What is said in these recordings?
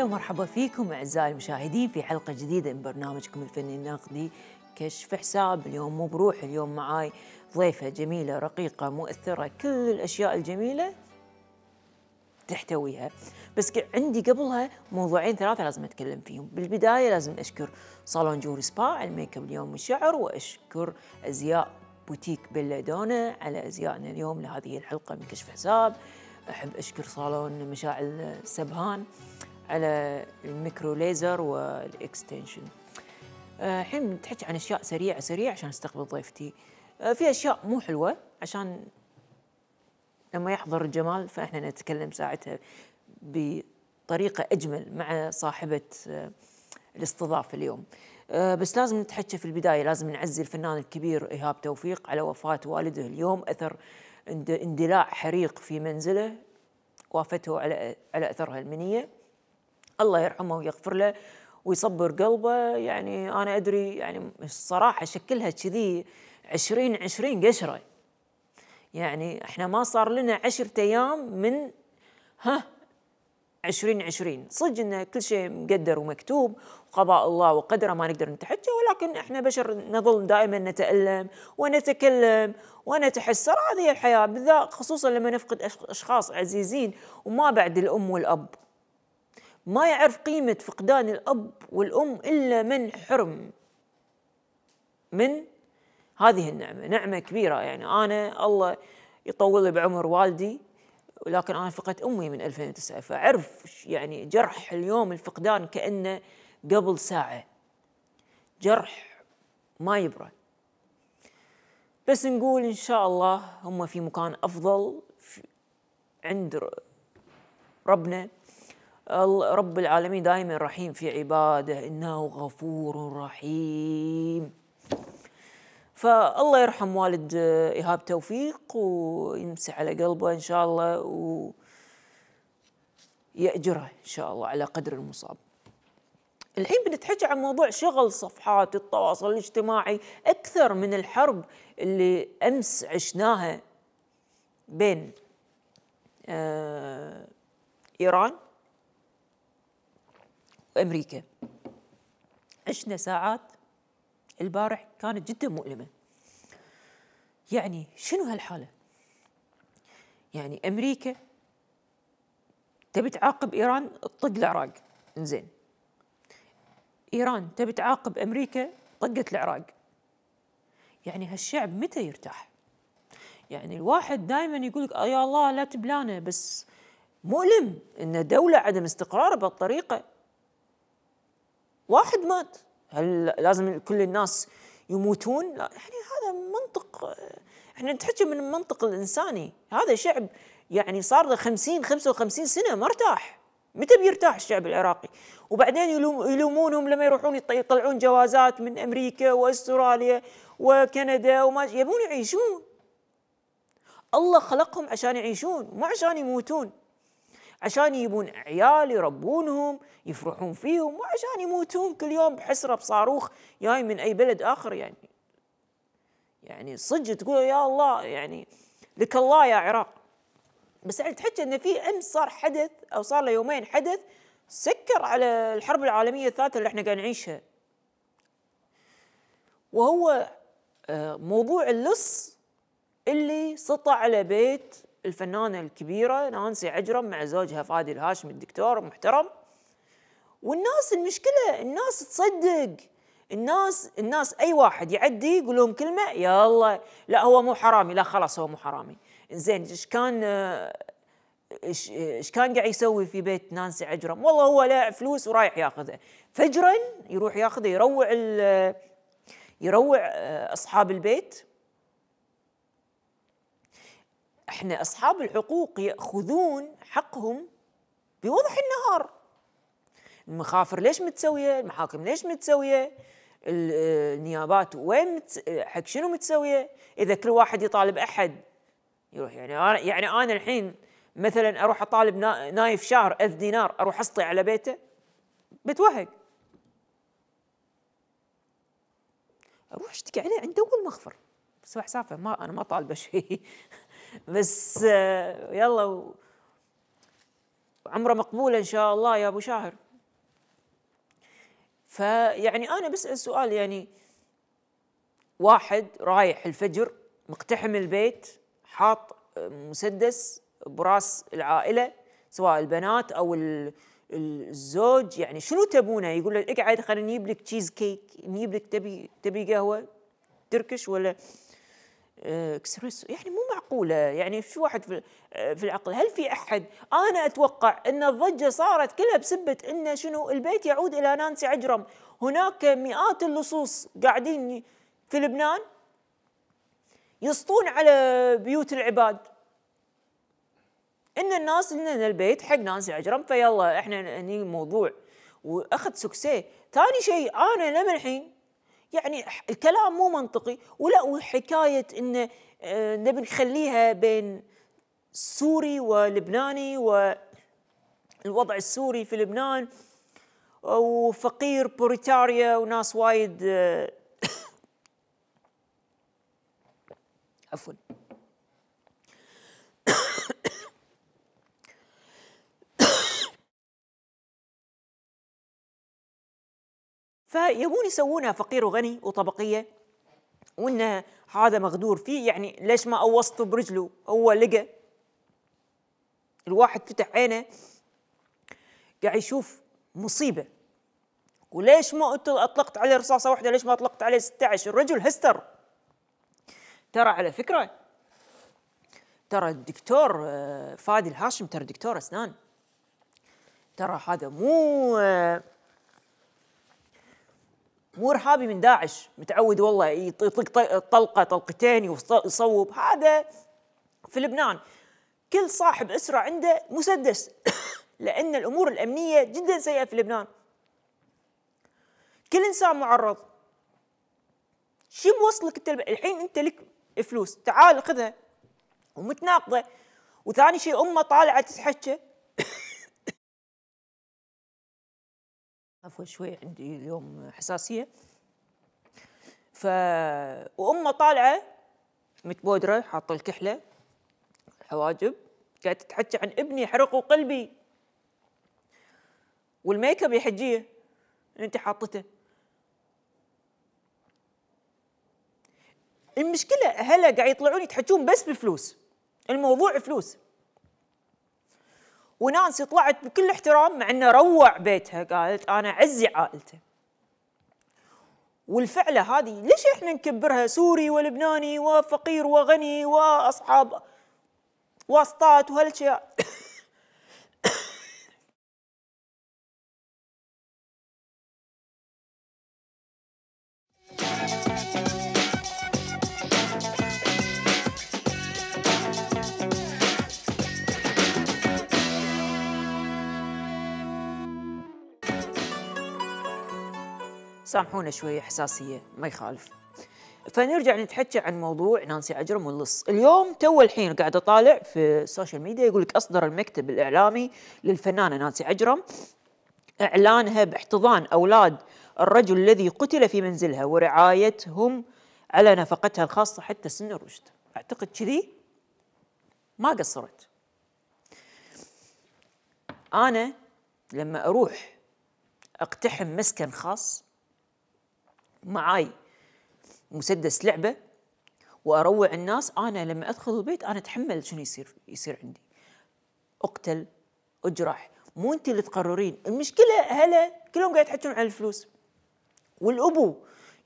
هلا ومرحبا فيكم اعزائي المشاهدين في حلقه جديده من برنامجكم الفني النقدي كشف حساب اليوم مو بروح اليوم معاي ضيفه جميله رقيقه مؤثره كل الاشياء الجميله تحتويها بس عندي قبلها موضوعين ثلاثه لازم اتكلم فيهم بالبدايه لازم اشكر صالون جوري سبا الميك اب اليوم والشعر واشكر ازياء بوتيك بلادونا على ازيائنا اليوم لهذه الحلقه من كشف حساب احب اشكر صالون مشاعل سبهان على الميكرو ليزر والاكستنشن آه، الحين تحكي عن اشياء سريعه سريعه عشان استقبل ضيفتي آه، في اشياء مو حلوه عشان لما يحضر الجمال فاحنا نتكلم ساعتها بطريقه اجمل مع صاحبه آه، الاستضافه اليوم بس لازم نتحكى في البدايه لازم نعزي الفنان الكبير ايهاب توفيق على وفاه والده اليوم اثر اندلاع حريق في منزله وافته على على اثرها المنيه الله يرحمه ويغفر له ويصبر قلبه يعني أنا أدري يعني الصراحة شكلها كذي عشرين عشرين قشرة يعني إحنا ما صار لنا عشرة أيام من ها عشرين عشرين صدق إن كل شيء مقدر ومكتوب وقضاء الله وقدره ما نقدر نتحجى ولكن إحنا بشر نظل دائما نتألم ونتكلم ونتحسر هذه الحياة بالذات خصوصا لما نفقد أشخاص عزيزين وما بعد الأم والأب ما يعرف قيمة فقدان الأب والأم إلا من حرم من هذه النعمة نعمة كبيرة يعني أنا الله يطول لي بعمر والدي ولكن أنا فقدت أمي من 2009 فعرف يعني جرح اليوم الفقدان كأنه قبل ساعة جرح ما يبرى بس نقول إن شاء الله هم في مكان أفضل في عند ربنا رب العالمين دائما رحيم في عباده إنه غفور رحيم فالله يرحم والد إيهاب توفيق ويمسح على قلبه إن شاء الله ويأجره إن شاء الله على قدر المصاب الحين بنتحكي عن موضوع شغل صفحات التواصل الاجتماعي أكثر من الحرب اللي أمس عشناها بين آه إيران في أمريكا عشنا ساعات البارح كانت جدا مؤلمة يعني شنو هالحالة يعني أمريكا تبي تعاقب إيران طق العراق انزين إيران تبي تعاقب أمريكا طقت العراق يعني هالشعب متى يرتاح يعني الواحد دائما يقول لك آه يا الله لا تبلانه بس مؤلم ان دوله عدم استقرار بالطريقه واحد مات هل لازم كل الناس يموتون لا يعني هذا منطق احنا نتحكي من المنطق الانساني هذا شعب يعني صار له 50 55 سنه مرتاح متى بيرتاح الشعب العراقي وبعدين يلوم يلومونهم لما يروحون يطلعون جوازات من امريكا واستراليا وكندا وما يبون يعيشون الله خلقهم عشان يعيشون مو عشان يموتون عشان يبون عيال يربونهم يفرحون فيهم وعشان يموتون كل يوم بحسرة بصاروخ جاي من أي بلد آخر يعني يعني صدق تقول يا الله يعني لك الله يا عراق بس يعني تحكي أن في أمس صار حدث أو صار له يومين حدث سكر على الحرب العالمية الثالثة اللي احنا قاعد نعيشها وهو آه، موضوع اللص اللي سطع على بيت الفنانة الكبيرة نانسي عجرم مع زوجها فادي الهاشمي الدكتور المحترم والناس المشكلة الناس تصدق الناس الناس اي واحد يعدي يقول لهم كلمه يلا لا هو مو حرامي لا خلاص هو مو حرامي زين ايش كان ايش ايش كان قاعد يسوي في بيت نانسي عجرم والله هو لا فلوس ورايح ياخذه فجرا يروح ياخذه يروع يروع آه، اصحاب البيت احنا اصحاب الحقوق ياخذون حقهم بوضح النهار المخافر ليش متسويه المحاكم ليش متسويه النيابات وين مت... حق شنو متسويه اذا كل واحد يطالب احد يروح يعني انا يعني انا الحين مثلا اروح اطالب نايف شهر ألف دينار اروح اسطي على بيته بتوهق اروح اشتكي عليه عند اول مخفر سوى حسافه ما انا ما طالبه شيء بس آه، يلا عمره مقبول ان شاء الله يا ابو شاهر فيعني انا بسال سؤال يعني واحد رايح الفجر مقتحم البيت حاط آه، مسدس براس العائله سواء البنات او الزوج يعني شنو تبونه يقول له اقعد خلينا نجيب لك تشيز كيك نجيب لك تبي تبي قهوه تركش ولا اكسبريسو آه، يعني مو معقوله يعني في واحد في, آه، في العقل هل في احد انا اتوقع ان الضجه صارت كلها بسبه ان شنو البيت يعود الى نانسي عجرم هناك مئات اللصوص قاعدين في لبنان يسطون على بيوت العباد ان الناس ان البيت حق نانسي عجرم فيلا احنا هني موضوع واخذ سكسيه ثاني شيء انا لما الحين يعني الكلام مو منطقي ولا حكايه ان آه، نبي نخليها بين سوري ولبناني والوضع السوري في لبنان وفقير بوريتاريا وناس وايد آه، عفوا فيبون يسوونها فقير وغني وطبقيه وان هذا مغدور فيه يعني ليش ما اوصته برجله هو لقى الواحد فتح عينه قاعد يشوف مصيبه وليش ما اطلقت عليه رصاصه واحده ليش ما اطلقت عليه 16 الرجل هستر ترى على فكره ترى الدكتور آه، فادي الهاشم ترى دكتور اسنان ترى هذا مو آه، مو ارهابي من داعش متعود والله يطلق طلقه طلقتين يصوب هذا في لبنان كل صاحب اسره عنده مسدس لان الامور الامنيه جدا سيئه في لبنان كل انسان معرض شو موصلك انت الحين انت لك فلوس تعال خذها ومتناقضه وثاني شيء امه طالعه تتحكى عفوا شوي عندي اليوم حساسيه ف وامه طالعه متبودره حاطه الكحله حواجب قاعده تتحكي عن ابني حرقوا قلبي والميك اب يا حجيه انت حاطته المشكله اهلها قاعد يطلعون يتحجون بس بفلوس الموضوع فلوس ونانسي طلعت بكل احترام مع انه روع بيتها قالت انا عزي عائلته والفعلة هذه ليش احنا نكبرها سوري ولبناني وفقير وغني واصحاب واسطات وهالاشياء سامحونا شوي حساسيه ما يخالف فنرجع نتحكي عن موضوع نانسي عجرم واللص اليوم تو الحين قاعد اطالع في السوشيال ميديا يقول لك اصدر المكتب الاعلامي للفنانه نانسي عجرم اعلانها باحتضان اولاد الرجل الذي قتل في منزلها ورعايتهم على نفقتها الخاصه حتى سن الرشد اعتقد كذي ما قصرت انا لما اروح اقتحم مسكن خاص معاي مسدس لعبه واروع الناس انا لما ادخل البيت انا اتحمل شنو يصير يصير عندي اقتل اجرح مو انت اللي تقررين المشكله هلا كلهم قاعد يحكون على الفلوس والابو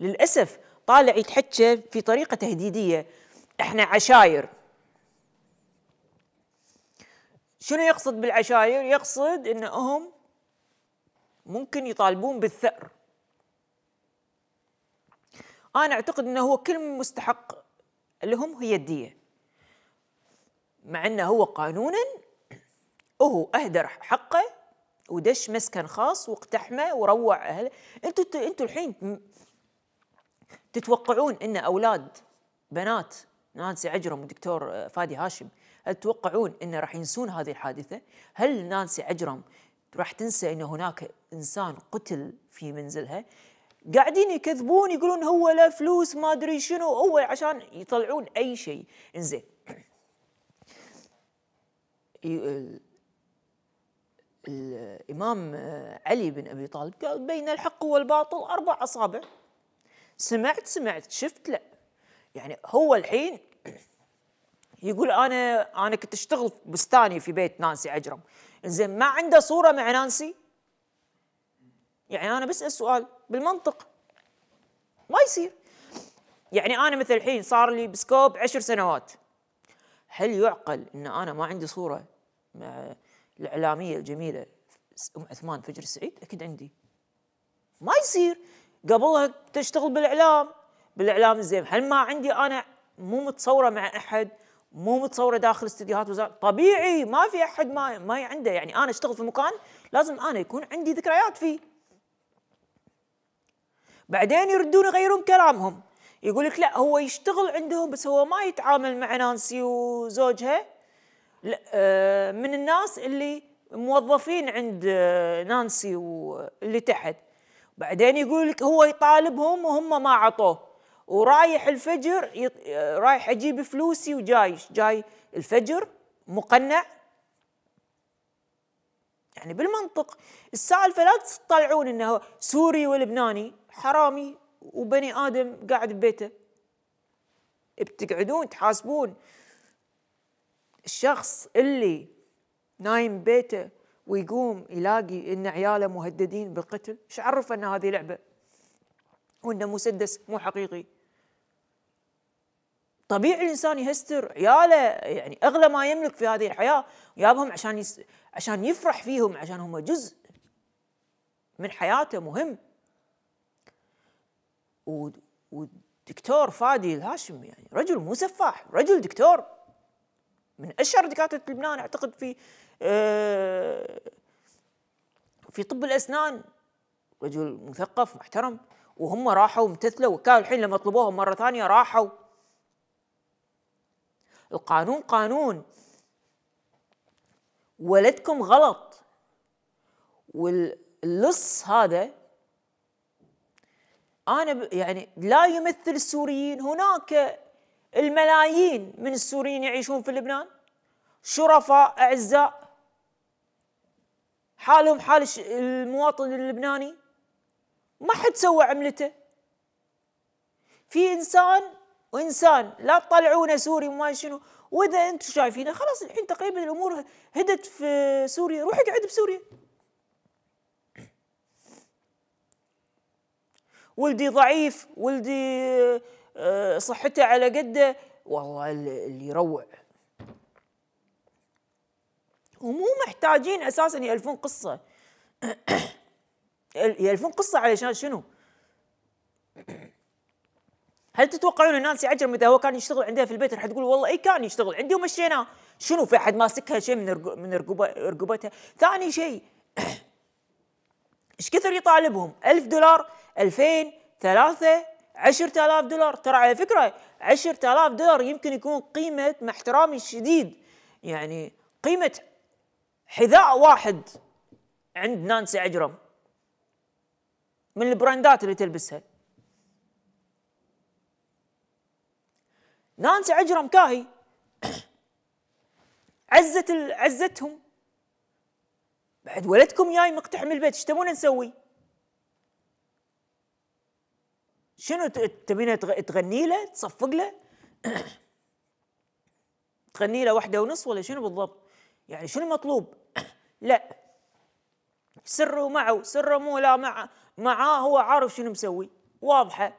للاسف طالع يتحكى في طريقه تهديديه احنا عشاير شنو يقصد بالعشاير يقصد انهم ممكن يطالبون بالثأر انا اعتقد انه هو كل مستحق لهم هي الديه مع انه هو قانونا هو اهدى حقه ودش مسكن خاص واقتحمه وروع اهله انتوا انتوا الحين تتوقعون ان اولاد بنات نانسي عجرم والدكتور فادي هاشم هل تتوقعون ان راح ينسون هذه الحادثه؟ هل نانسي عجرم راح تنسى ان هناك انسان قتل في منزلها؟ قاعدين يكذبون يقولون هو لا فلوس ما ادري شنو هو عشان يطلعون اي شيء انزين الامام علي بن ابي طالب قال بين الحق والباطل اربع اصابع سمعت سمعت شفت لا يعني هو الحين يقول انا انا كنت اشتغل بستاني في بيت نانسي عجرم انزين ما عنده صوره مع نانسي يعني انا بسال سؤال بالمنطق ما يصير يعني انا مثل الحين صار لي بسكوب عشر سنوات هل يعقل ان انا ما عندي صوره مع الاعلاميه الجميله ام عثمان فجر السعيد اكيد عندي ما يصير قبلها تشتغل بالاعلام بالاعلام الزين هل ما عندي انا مو متصوره مع احد مو متصوره داخل استديوهات وزارة طبيعي ما في احد ما ما عنده يعني انا اشتغل في مكان لازم انا يكون عندي ذكريات فيه بعدين يردون يغيرون كلامهم يقول لك لا هو يشتغل عندهم بس هو ما يتعامل مع نانسي وزوجها آه، من الناس اللي موظفين عند آه، نانسي واللي تحت بعدين يقول لك هو يطالبهم وهم ما عطوه ورايح الفجر آه، رايح اجيب فلوسي وجاي جاي الفجر مقنع يعني بالمنطق السالفه لا تطلعون انه سوري ولبناني حرامي وبني ادم قاعد ببيته بتقعدون تحاسبون الشخص اللي نايم ببيته ويقوم يلاقي ان عياله مهددين بالقتل ايش عرفه ان هذه لعبه وانه مسدس مو حقيقي طبيعي الانسان يهستر عياله يعني اغلى ما يملك في هذه الحياه ويابهم عشان يس... عشان يفرح فيهم عشان هم جزء من حياته مهم ودكتور فادي الهاشم يعني رجل مو سفاح رجل دكتور من اشهر دكاتره لبنان اعتقد في آه، في طب الاسنان رجل مثقف محترم وهم راحوا امتثلوا وكان الحين لما طلبوهم مره ثانيه راحوا القانون قانون ولدكم غلط واللص هذا انا يعني لا يمثل السوريين هناك الملايين من السوريين يعيشون في لبنان شرفاء اعزاء حالهم حال المواطن اللبناني ما حد سوى عملته في انسان وانسان لا تطلعونه سوري وما شنو واذا انتم شايفينه خلاص الحين تقريبا الامور هدت في سوريا روح اقعد بسوريا ولدي ضعيف ولدي آه، صحته على قده والله اللي يروع ومو محتاجين اساسا يالفون قصه يالفون قصه علشان شنو هل تتوقعون نانسي عجرم اذا هو كان يشتغل عندها في البيت راح تقول والله اي كان يشتغل عندي ومشيناه شنو في احد ماسكها شيء من رقو من رقبتها ثاني شيء ايش كثر يطالبهم 1000 دولار 2000 3 10000 دولار ترى على فكره 10000 دولار يمكن يكون قيمه مع احترامي الشديد يعني قيمه حذاء واحد عند نانسي عجرم من البراندات اللي تلبسها نانسي عجرم كاهي عزت عزتهم بعد ولدكم جاي مقتحم البيت ايش تبون نسوي؟ شنو تبين تغني له تصفق له تغني له واحده ونص ولا شنو بالضبط يعني شنو المطلوب لا سره معه سره مو لا مع معاه هو عارف شنو مسوي واضحه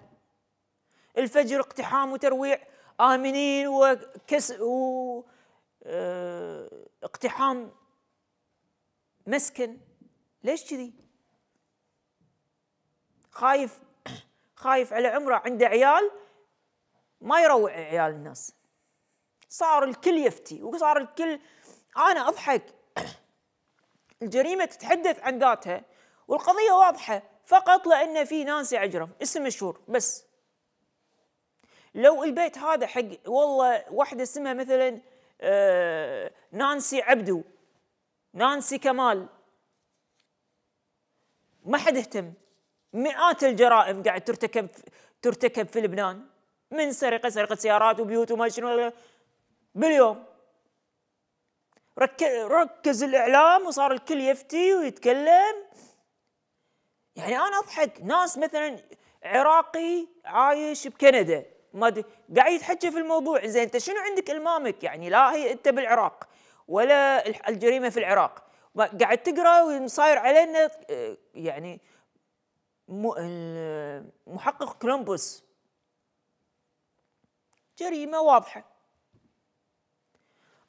الفجر اقتحام وترويع آمنين وكس و آه، اقتحام مسكن ليش كذي؟ خايف خايف على عمره عنده عيال ما يروع عيال الناس صار الكل يفتي وصار الكل انا اضحك الجريمه تتحدث عن ذاتها والقضيه واضحه فقط لان في ناس يعجرم اسم مشهور بس لو البيت هذا حق والله واحدة اسمها مثلا آه، نانسي عبدو نانسي كمال ما حد اهتم مئات الجرائم قاعد ترتكب ترتكب في لبنان من سرقة سرقة سيارات وبيوت وما شنو باليوم ركز الإعلام وصار الكل يفتي ويتكلم يعني أنا أضحك ناس مثلا عراقي عايش بكندا ما ادري قاعد يتحكى في الموضوع زين انت شنو عندك المامك يعني لا هي انت بالعراق ولا الجريمه في العراق قاعد تقرا وصاير علينا آه، يعني محقق كولومبوس جريمه واضحه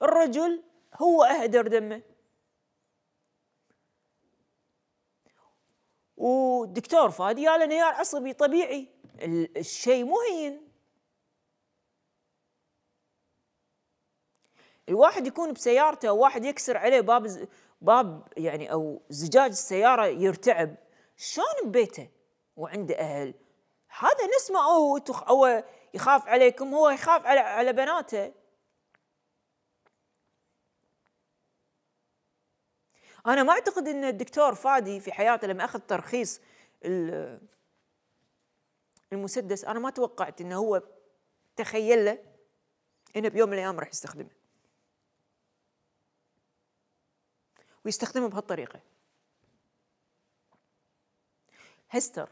الرجل هو اهدر دمه ودكتور فادي قال انهيار عصبي طبيعي الشيء مهين الواحد يكون بسيارته واحد يكسر عليه باب ز... باب يعني او زجاج السياره يرتعب شلون ببيته وعنده اهل هذا نسمه هو تخ... هو يخاف عليكم هو يخاف على على بناته انا ما اعتقد ان الدكتور فادي في حياته لما اخذ ترخيص المسدس انا ما توقعت انه هو تخيل له انه بيوم من الايام راح يستخدمه ويستخدمه بهالطريقة هستر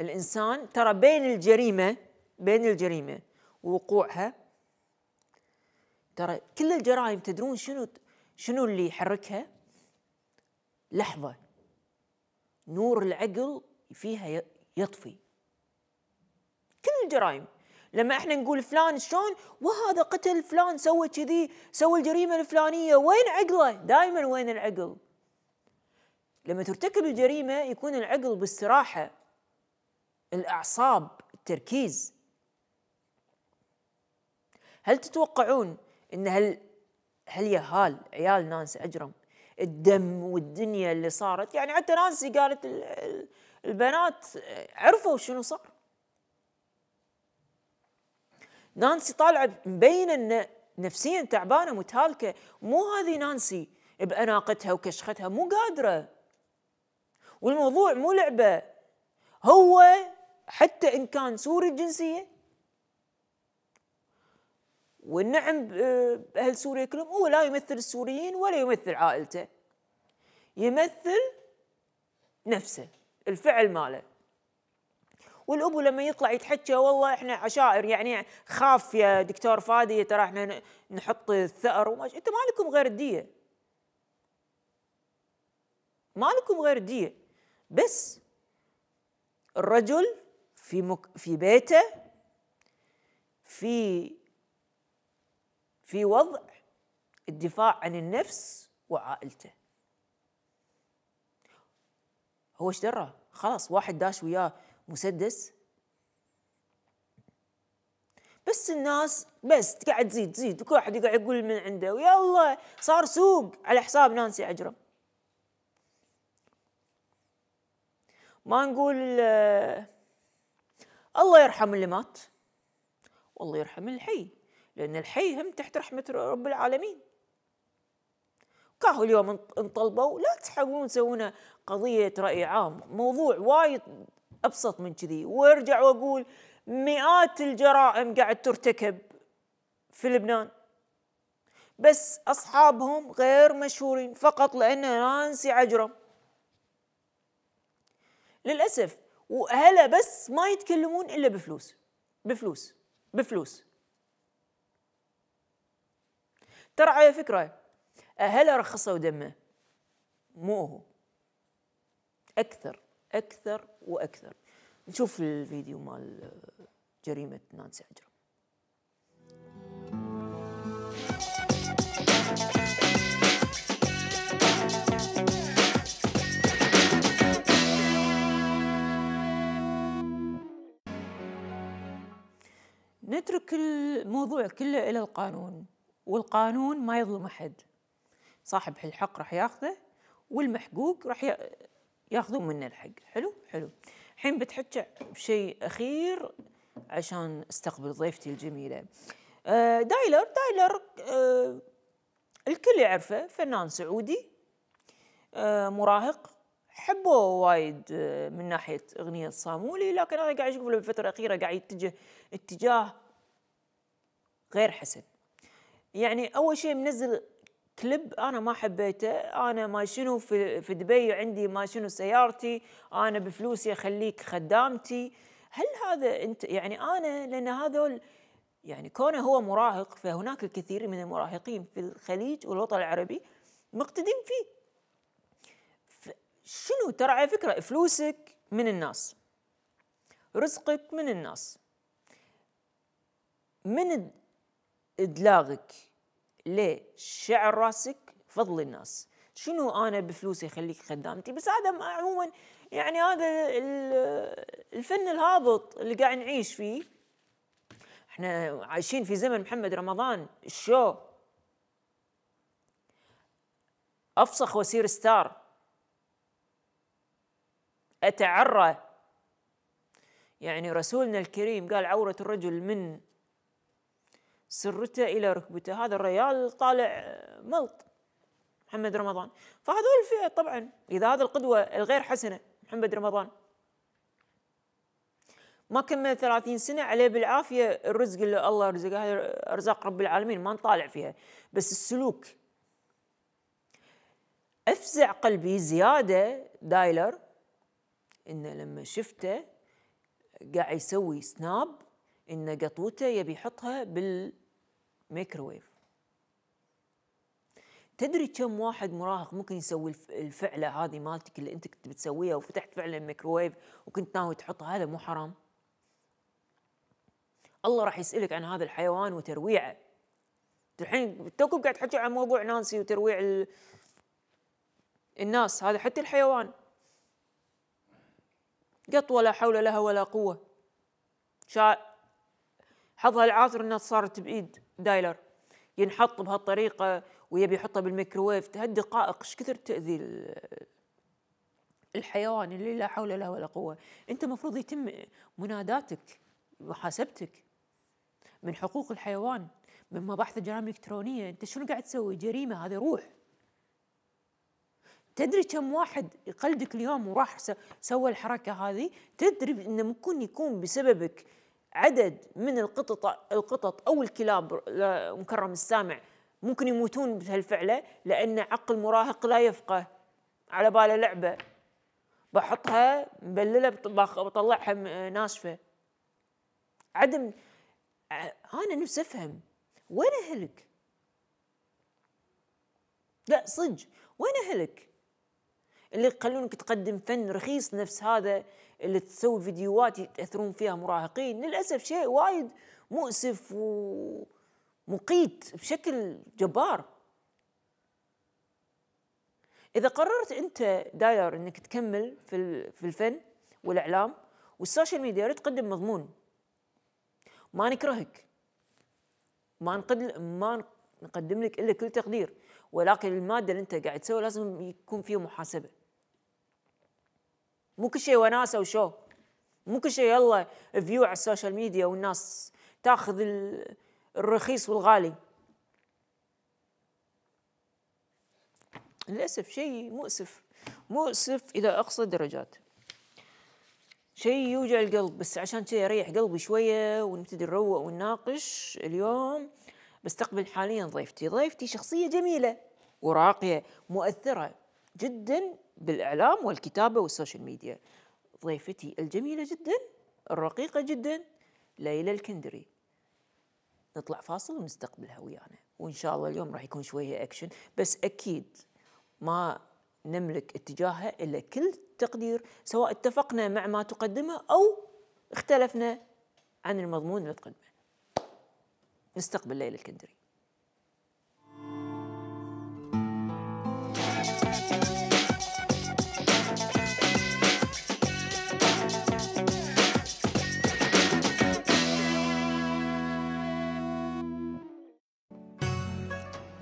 الإنسان ترى بين الجريمة بين الجريمة ووقوعها ترى كل الجرائم تدرون شنو شنو اللي يحركها لحظة نور العقل فيها يطفي كل الجرائم لما احنا نقول فلان شلون وهذا قتل فلان سوى كذي سوى الجريمه الفلانيه وين عقله دائما وين العقل لما ترتكب الجريمه يكون العقل باستراحه الاعصاب التركيز هل تتوقعون ان هل هل يهال عيال نانسي اجرم الدم والدنيا اللي صارت يعني حتى نانسي قالت البنات عرفوا شنو صار نانسي طالعه مبينه ان نفسيا تعبانه متهالكه مو هذه نانسي باناقتها وكشختها مو قادره والموضوع مو لعبه هو حتى ان كان سوري الجنسيه والنعم باهل سوريا كلهم هو لا يمثل السوريين ولا يمثل عائلته يمثل نفسه الفعل ماله والابو لما يطلع يتحكى والله احنا عشائر يعني خاف يا دكتور فادي ترى احنا نحط الثأر وما انت ما لكم غير الديه ما لكم غير الديه بس الرجل في مك في بيته في في وضع الدفاع عن النفس وعائلته هو ايش درى خلاص واحد داش وياه مسدس بس الناس بس تقعد تزيد تزيد كل واحد يقعد يقول من عنده ويلا صار سوق على حساب نانسي عجرم ما نقول آه، الله يرحم اللي مات والله يرحم الحي لأن الحي هم تحت رحمة رب العالمين كاهو اليوم انطلبوا لا تحاولون تسوون قضية رأي عام موضوع وايد ابسط من كذي وارجع واقول مئات الجرائم قاعد ترتكب في لبنان بس اصحابهم غير مشهورين فقط لان نانسي عجرم للاسف وهلا بس ما يتكلمون الا بفلوس بفلوس بفلوس ترى على فكره اهلا رخصوا دمه مو هو اكثر اكثر واكثر نشوف الفيديو مال جريمه نانسي عجرم نترك الموضوع كله إلى القانون والقانون ما يظلم أحد صاحب الحق راح ياخذه والمحقوق راح ياخذون منه الحق حلو حلو الحين بتحكي بشيء اخير عشان استقبل ضيفتي الجميله آه، دايلر دايلر آه، الكل يعرفه فنان سعودي آه، مراهق حبوه وايد من ناحيه اغنيه صامولي لكن انا قاعد اشوف بالفتره الاخيره قاعد يتجه اتجاه غير حسن يعني اول شيء منزل كلب انا ما حبيته انا ما شنو في, في دبي عندي ما شنو سيارتي انا بفلوسي اخليك خدامتي هل هذا انت يعني انا لان هذول يعني كونه هو مراهق فهناك الكثير من المراهقين في الخليج والوطن العربي مقتدين فيه شنو ترى على فكره فلوسك من الناس رزقك من الناس من دلاغك ليه شعر راسك فضل الناس شنو انا بفلوسي خليك خدامتي بس هذا عموما يعني هذا الفن الهابط اللي قاعد نعيش فيه احنا عايشين في زمن محمد رمضان الشو افسخ وسير ستار اتعرى يعني رسولنا الكريم قال عوره الرجل من سرته الى ركبته هذا الريال طالع آه، ملط محمد رمضان فهذول الفئه طبعا اذا هذا القدوه الغير حسنه محمد رمضان ما كمل 30 سنه عليه بالعافيه الرزق اللي الله رزقه هذا ارزاق رب العالمين ما نطالع فيها بس السلوك افزع قلبي زياده دايلر انه لما شفته قاعد يسوي سناب ان قطوته يبي يحطها بال ميكروويف تدري كم واحد مراهق ممكن يسوي الفعله هذه مالتك اللي انت كنت بتسويها وفتحت فعلا الميكروويف وكنت ناوي تحطها هذا مو حرام الله راح يسالك عن هذا الحيوان وترويعه الحين توكم قاعد تحكي عن موضوع نانسي وترويع ال... الناس هذا حتى الحيوان قط ولا حول لها ولا قوه شا... حظها العاثر انها صارت بايد دايلر ينحط بهالطريقه ويبي يحطها بالميكروويف هالدقائق ايش كثر تاذي الحيوان اللي لا حول له ولا قوه انت المفروض يتم مناداتك محاسبتك من حقوق الحيوان من مباحث الجرائم الالكترونيه انت شنو قاعد تسوي جريمه هذه روح تدري كم واحد يقلدك اليوم وراح سوى الحركه هذه تدري انه ممكن يكون بسببك عدد من القطط القطط او الكلاب مكرم السامع ممكن يموتون بهالفعله لان عقل مراهق لا يفقه على باله لعبه بحطها مبلله بطلعها ناشفه عدم آه، انا نفسي افهم وين اهلك؟ لا صدق وين اهلك؟ اللي يخلونك تقدم فن رخيص نفس هذا اللي تسوي فيديوهات يتاثرون فيها مراهقين للاسف شيء وايد مؤسف ومقيت بشكل جبار اذا قررت انت داير انك تكمل في في الفن والاعلام والسوشيال ميديا تقدم مضمون ما نكرهك ما نقدل ما نقدم لك الا كل تقدير ولكن الماده اللي انت قاعد تسويها لازم يكون فيها محاسبه مو كل شيء وناسه وشو مو كل شيء يلا فيو على السوشيال ميديا والناس تاخذ الرخيص والغالي للاسف شيء مؤسف مؤسف اذا اقصى درجات شيء يوجع القلب بس عشان كذا اريح قلبي شويه ونبتدي نروق ونناقش اليوم بستقبل حاليا ضيفتي ضيفتي شخصيه جميله وراقيه مؤثره جدا بالإعلام والكتابة والسوشيال ميديا ضيفتي الجميلة جدا الرقيقة جدا ليلى الكندري نطلع فاصل ونستقبلها ويانا وإن شاء الله اليوم راح يكون شوية أكشن بس أكيد ما نملك اتجاهها إلا كل تقدير سواء اتفقنا مع ما تقدمه أو اختلفنا عن المضمون اللي تقدمه نستقبل ليلى الكندري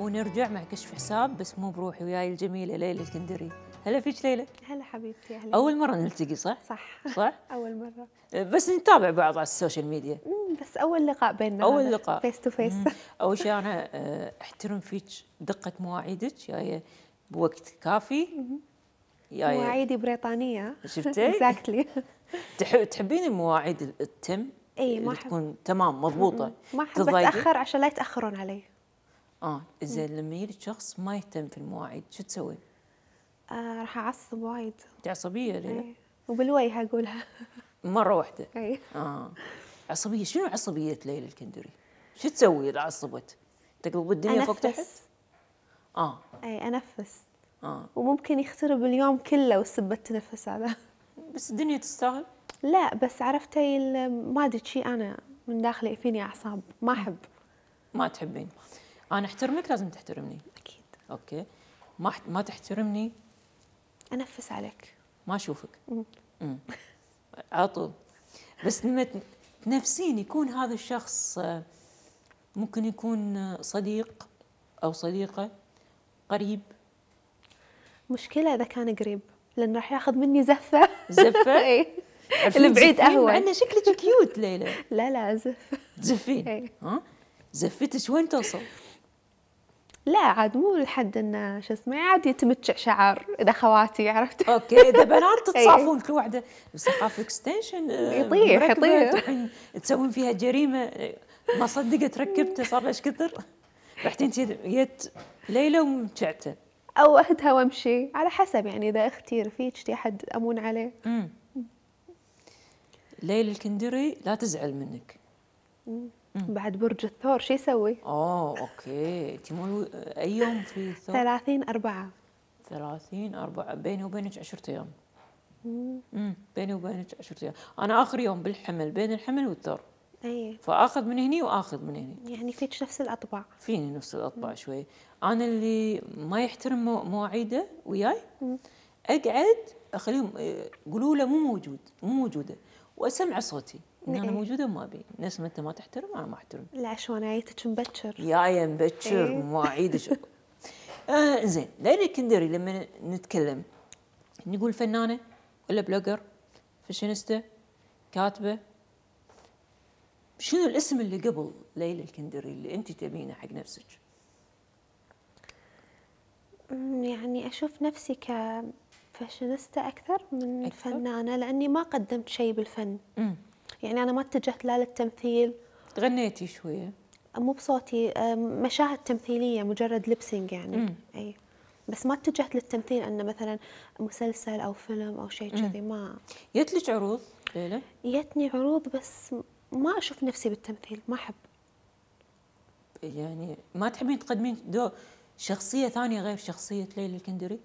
ونرجع مع كشف حساب بس مو بروحي وياي الجميله ليلى الكندري هلا فيك ليلى هلا حبيبتي اهلا اول مره نلتقي صح صح صح اول مره أه، بس نتابع بعض على السوشيال ميديا بس اول لقاء بيننا اول لقاء فيس تو فيس اول شيء انا أه، احترم فيك دقه مواعيدك جايه بوقت كافي مواعيدي بريطانيه شفتي؟ اكزاكتلي تحبين المواعيد التم اي ما تكون تمام مضبوطه ما احب اتاخر عشان لا يتاخرون علي اه اذا لما يجي شخص ما يهتم في المواعيد شو تسوي؟ آه راح اعصب وايد عصبيه ليه؟ إيه. وبالوجه اقولها مره واحده اي اه عصبيه شنو عصبيه ليلى الكندري؟ شو تسوي اذا عصبت؟ تقلب الدنيا فوق تحت؟ اه اي انفس اه وممكن يخترب اليوم كله والسبة تنفس هذا بس الدنيا تستاهل؟ لا بس عرفتي ما ادري شي انا من داخلي فيني اعصاب ما احب ما تحبين انا احترمك لازم تحترمني اكيد اوكي ما ما تحترمني انفس عليك ما اشوفك امم على طول بس لما تنفسين يكون هذا الشخص ممكن يكون صديق او صديقه قريب مشكله اذا كان قريب لان راح ياخذ مني زفه زفه اي اللي بعيد اهون مع انه شكلك كيوت ليلى لا لا زف زفين إيه. ها زفتك وين توصل؟ لا عاد مو لحد انه شو اسمه عاد يتمتع شعر اذا خواتي عرفت اوكي اذا بنات إيه. تتصافون كل واحده اخاف اكستنشن آه، يطيح يطيح تسوون فيها جريمه آه، ما صدقت ركبته صار ايش كثر انت جيت ليله ومتشعته او اهدها وامشي على حسب يعني اذا اختي رفيجتي احد امون عليه امم ليلى الكندري لا تزعل منك مم. بعد برج الثور شو يسوي؟ اه اوكي انت مو اي يوم في الثور؟ 30 4 30 4 بيني وبينك 10 ايام امم بيني وبينك 10 ايام انا اخر يوم بالحمل بين الحمل والثور اي فاخذ من هني واخذ من هني يعني فيك نفس الاطباع فيني نفس الاطباع شوي انا اللي ما يحترم مواعيده وياي مم. اقعد اخليهم قولوا له مو موجود مو موجوده واسمع صوتي ان انا موجوده وما ابي ناس ما انت ما تحترم انا ما احترم لا انا عيتك مبكر يا مبكر إيه. مواعيدك آه زين ليلى الكندري لما نتكلم نقول فنانه ولا بلوجر فاشينيستا كاتبه شنو الاسم اللي قبل ليلى الكندري اللي انت تبينه حق نفسك؟ أمم، يعني اشوف نفسي ك فاشينيستا اكثر من أكثر؟ فنانه لاني ما قدمت شيء بالفن. مم. يعني أنا ما اتجهت لا للتمثيل غنيتي شوية مو بصوتي مشاهد تمثيلية مجرد لبسينج يعني مم. أي بس ما اتجهت للتمثيل أنه مثلا مسلسل أو فيلم أو شيء كذي ما جتلك عروض ليلى؟ جتني عروض بس ما أشوف نفسي بالتمثيل ما أحب يعني ما تحبين تقدمين دور شخصية ثانية غير شخصية ليلى الكندري؟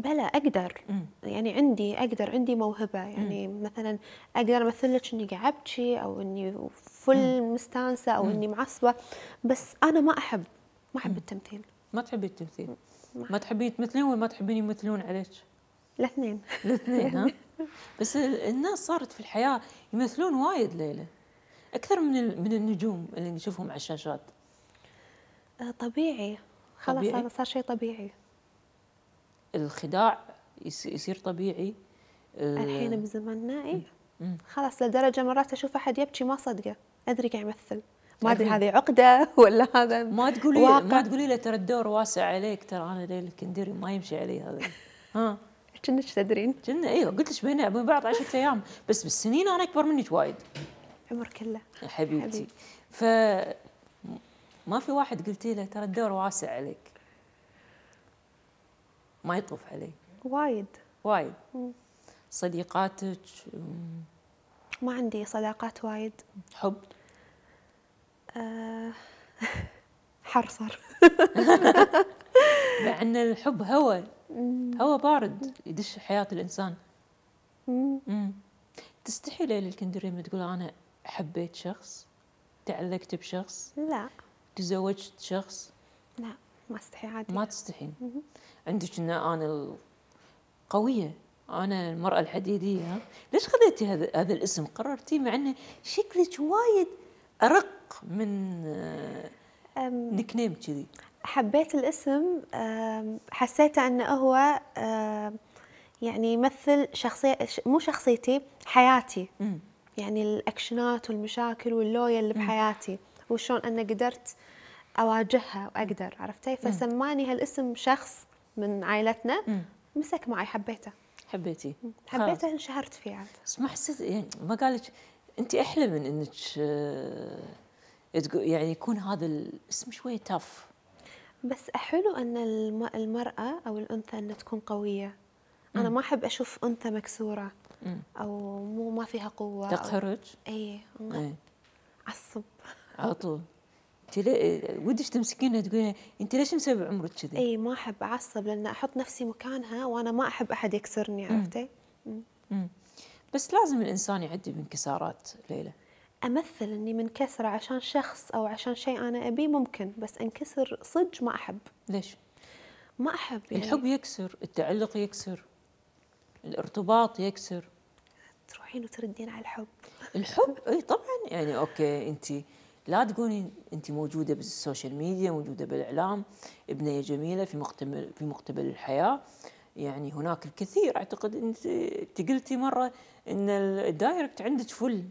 بلى اقدر يعني عندي اقدر عندي موهبه يعني مثلا اقدر امثل لك اني قاعد ابكي او اني فل مستانسه او اني معصبه بس انا ما احب ما احب التمثيل ما تحبي التمثيل ما, تحبين تمثلين ولا ما تحبين يمثلون عليك الاثنين الاثنين ها بس الناس صارت في الحياه يمثلون وايد ليله اكثر من من النجوم اللي نشوفهم على الشاشات آه، طبيعي خلاص هذا صار شيء طبيعي الخداع يصير طبيعي آه. الحين بزماننا اي خلاص لدرجه مرات اشوف احد يبكي ما صدقه ادري قاعد يمثل ما ادري هذه عقده ولا هذا ما تقولي واقع. ما تقولي له ترى الدور واسع عليك ترى انا ليل الكندري ما يمشي علي هذا ها كنك تدرين كنا ايوه قلت لك بين بين بعض 10 ايام بس بالسنين انا اكبر منك وايد عمر كله حبيبتي حبيب. ف ما في واحد قلتي له ترى الدور واسع عليك ما يطوف علي وايد وايد صديقاتك ما عندي صداقات وايد حب أه حر صار لان الحب هواء هواء بارد يدش حياه الانسان تستحي ليلى الكندريم تقول انا حبيت شخص تعلقت بشخص لا تزوجت شخص لا ما استحي عادي ما تستحين عندك ان انا القويه انا المراه الحديديه ليش خذيتي هذا هذا الاسم قررتي مع انه شكلك وايد ارق من نكنيم نيم كذي حبيت الاسم حسيته انه هو يعني يمثل شخصيه مو شخصيتي حياتي يعني الاكشنات والمشاكل واللويا اللي بحياتي وشلون انا قدرت اواجهها واقدر عرفتي فسماني هالاسم شخص من عائلتنا مسك معي حبيته حبيتي حبيته انشهرت فيه عاد بس ما حسيت يعني ما قالت انت احلى من انك آه، يعني يكون هذا الاسم شويه تاف بس حلو ان المراه او الانثى ان تكون قويه انا ما احب اشوف انثى مكسوره او مو ما فيها قوه تقهرج اي إيه. عصب على طول ودش تمسكينها تقولين انت ليش مسوي عمرك كذي؟ اي ما احب اعصب لان احط نفسي مكانها وانا ما احب احد يكسرني عرفتي؟ بس لازم الانسان يعدي بانكسارات ليلى امثل اني منكسره عشان شخص او عشان شيء انا ابيه ممكن بس انكسر صدق ما احب ليش؟ ما احب يعني الحب يكسر، التعلق يكسر، الارتباط يكسر تروحين وتردين على الحب الحب اي طبعا يعني اوكي انت لا تقولي انت موجوده بالسوشيال ميديا موجوده بالاعلام بنيه جميله في مقتبل في مقتبل الحياه يعني هناك الكثير اعتقد انت قلتي مره ان الدايركت عندك فل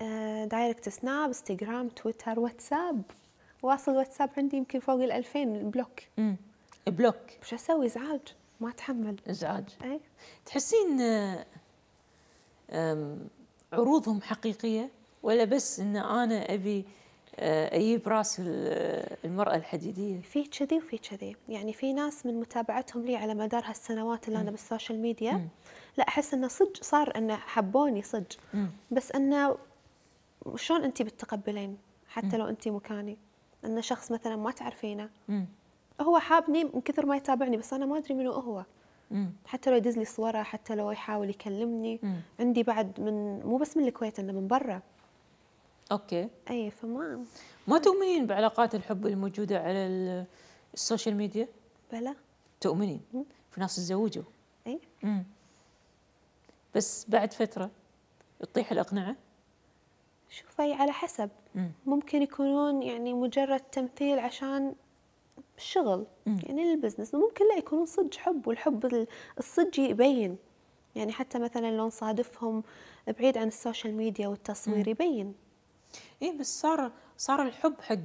آه، دايركت سناب انستغرام تويتر واتساب واصل واتساب عندي يمكن فوق ال 2000 بلوك بلوك شو اسوي ازعاج ما اتحمل ازعاج اي تحسين عروضهم حقيقيه ولا بس ان انا ابي آه، اجيب راس آه، المراه الحديديه في كذي وفي كذي يعني في ناس من متابعتهم لي على مدار هالسنوات اللي انا بالسوشيال ميديا م. لا احس انه صدق صار انه حبوني صدق بس انه شلون انت بتتقبلين حتى لو انت مكاني انه شخص مثلا ما تعرفينه هو حابني من كثر ما يتابعني بس انا ما ادري منو هو مم. حتى لو يدز لي صوره حتى لو يحاول يكلمني مم. عندي بعد من مو بس من الكويت انه من برا اوكي اي فما ما تؤمنين بعلاقات الحب الموجوده على السوشيال ميديا؟ بلى تؤمنين في ناس تزوجوا اي مم. بس بعد فتره تطيح الاقنعه؟ شوفي على حسب مم. ممكن يكونون يعني مجرد تمثيل عشان الشغل مم. يعني للبزنس وممكن لا يكونون صدق حب والحب الصدق يبين يعني حتى مثلا لو نصادفهم بعيد عن السوشيال ميديا والتصوير مم. يبين إيه بس صار صار الحب حق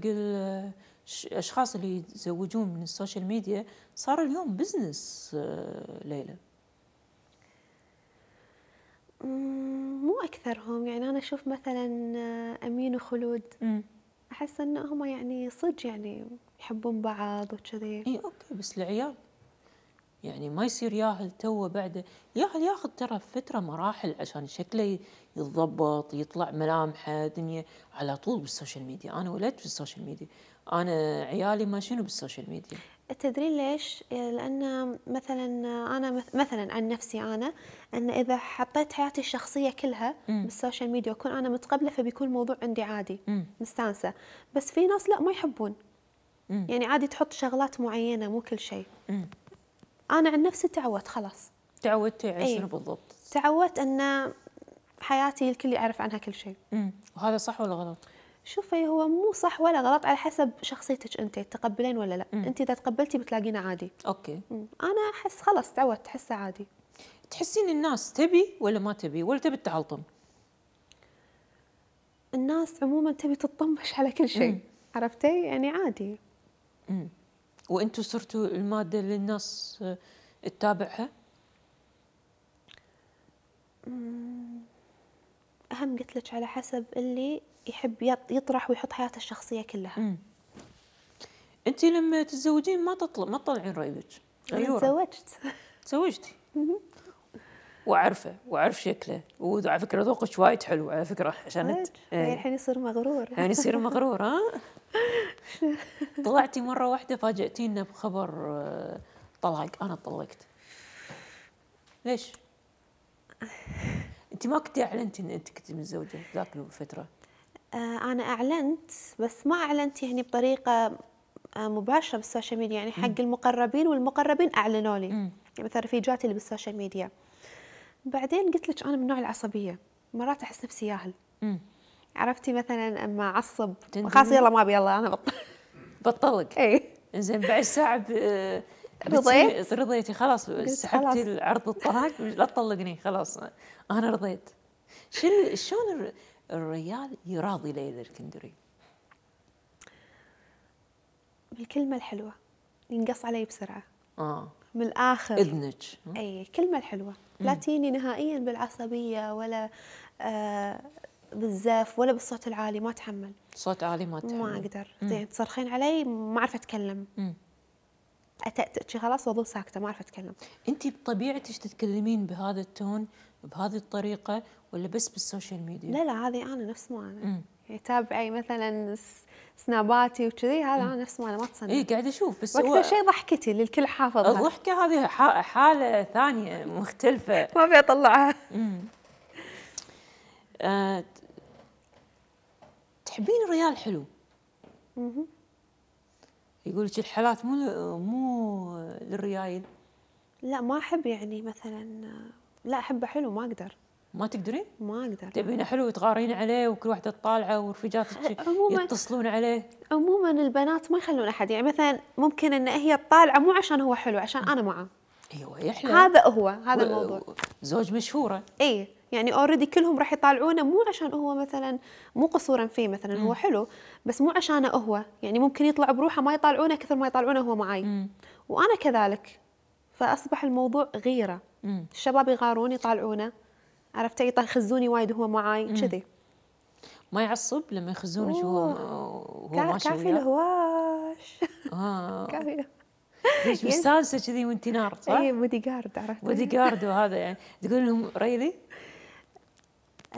الأشخاص اللي يتزوجون من السوشيال ميديا صار اليوم بزنس آه، ليلى مو أكثرهم يعني أنا أشوف مثلا آه، أمين وخلود أحس انهم هم يعني صدق يعني يحبون بعض وكذي إي أوكي بس العيال يعني ما يصير ياهل توه بعده ياهل ياخذ ترى فترة مراحل عشان شكله يتضبط يطلع ملامحه دنيا على طول بالسوشيال ميديا أنا ولدت في السوشيال ميديا أنا عيالي ما شنو بالسوشيال ميديا تدرين ليش؟ لأن مثلا أنا مثلا عن نفسي أنا أن إذا حطيت حياتي الشخصية كلها م. بالسوشيال ميديا وأكون أنا متقبلة فبيكون الموضوع عندي عادي م. مستانسة بس في ناس لا ما يحبون م. يعني عادي تحط شغلات معينة مو كل شيء انا عن نفسي تعودت خلاص تعودتي إيه. على شنو بالضبط؟ تعودت ان حياتي الكل يعرف عنها كل شيء. امم وهذا صح ولا غلط؟ شوفي هو مو صح ولا غلط على حسب شخصيتك انت تقبلين ولا لا، مم. انت اذا تقبلتي بتلاقينه عادي. اوكي. مم. انا احس خلاص تعودت احسه عادي. تحسين الناس تبي ولا ما تبي ولا تبي التعلطم؟ الناس عموما تبي تطمش على كل شيء، عرفتي؟ يعني عادي. امم وانتم صرتوا الماده اللي الناس تتابعها اهم قلت لك على حسب اللي يحب يطرح ويحط حياته الشخصيه كلها انت لما تتزوجين ما تطلع ما تطلعين رايك أيوة. تزوجت تزوجتي واعرفه واعرف شكله وعلى فكره ذوقك وايد حلو على فكره عشان انت يعني الحين يصير مغرور الحين يعني يصير مغرور ها طلعتي مره واحده فاجئتينا بخبر آه، طلاق انا طلقت ليش انت ما كنت اعلنتي ان انت كنت متزوجه ذاك الفتره آه، انا اعلنت بس ما اعلنت يعني بطريقه آه، مباشره بالسوشيال ميديا يعني حق م. المقربين والمقربين اعلنوا لي يعني مثلا رفيجاتي اللي بالسوشيال ميديا بعدين قلت لك انا من نوع العصبيه مرات احس نفسي ياهل عرفتي مثلا اما اعصب خلاص يلا ما ابي يلا انا بطل بطلق اي زين بعد ساعه رضيت رضيتي خلاص سحبتي عرض الطلاق لا تطلقني خلاص انا رضيت شل شلون الريال يراضي ليلى الكندري؟ بالكلمه الحلوه ينقص علي بسرعه اه من الاخر اذنك اي الكلمه الحلوه لا تجيني نهائيا بالعصبيه ولا آه بالزاف ولا بالصوت العالي ما اتحمل صوت عالي ما اتحمل ما اقدر زين تصرخين علي ما اعرف اتكلم مم. خلاص واظل ساكته ما اعرف اتكلم انت بطبيعتك تتكلمين بهذا التون بهذه الطريقه ولا بس بالسوشيال ميديا لا لا هذه انا نفس ما انا مم. يتابعي يعني مثلا سناباتي وكذي هذا انا نفس ما انا ما تصنع اي قاعد اشوف بس هو شيء ضحكتي اللي الكل حافظها الضحكه هذه حاله ثانيه مختلفه ما ابي اطلعها آه تحبين ريال حلو يقول لك الحالات مو مو للريايل لا ما احب يعني مثلا لا احبه حلو ما اقدر ما تقدرين؟ ما اقدر تبينه حلو وتغارين عليه وكل واحده تطالعه ورفيجات يتصلون عليه عموما البنات ما يخلون احد يعني مثلا ممكن ان هي تطالعه مو عشان هو حلو عشان انا معه ايوه يحلى هذا هو هذا الموضوع زوج مشهوره اي يعني اوريدي كلهم راح يطالعونه مو عشان هو مثلا مو قصورا فيه مثلا هو حلو بس مو عشانه هو يعني ممكن يطلع بروحه ما يطالعونه كثر ما يطالعونه هو معي وانا كذلك فاصبح الموضوع غيره الشباب يغارون يطالعونه عرفت يخزوني وايد وهو معي كذي ما يعصب لما يخزونك وهو وهو ماشي كافي الهواش كافي ليش مستانسه كذي وانت نار صح؟ اي بودي جارد عرفت بودي جارد وهذا يعني تقول لهم ريلي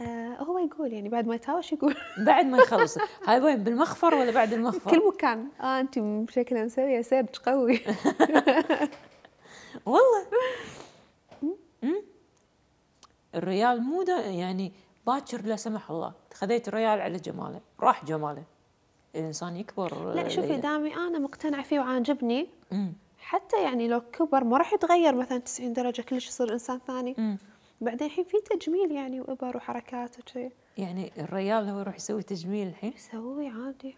آه هو يقول يعني بعد ما يتهاوش يقول بعد ما يخلص هاي وين بالمخفر ولا بعد المخفر؟ كل مكان اه انت شكلها مسويه سيرج قوي والله الريال مو يعني باكر لا سمح الله خذيت الريال على جماله راح جماله الانسان يكبر لا آه، شوفي دامي انا مقتنعه فيه وعاجبني حتى يعني لو كبر ما راح يتغير مثلا 90 درجه كلش يصير انسان ثاني بعدين الحين في تجميل يعني وإبر وحركات وشي يعني الريال هو يروح يسوي تجميل الحين؟ يسوي عادي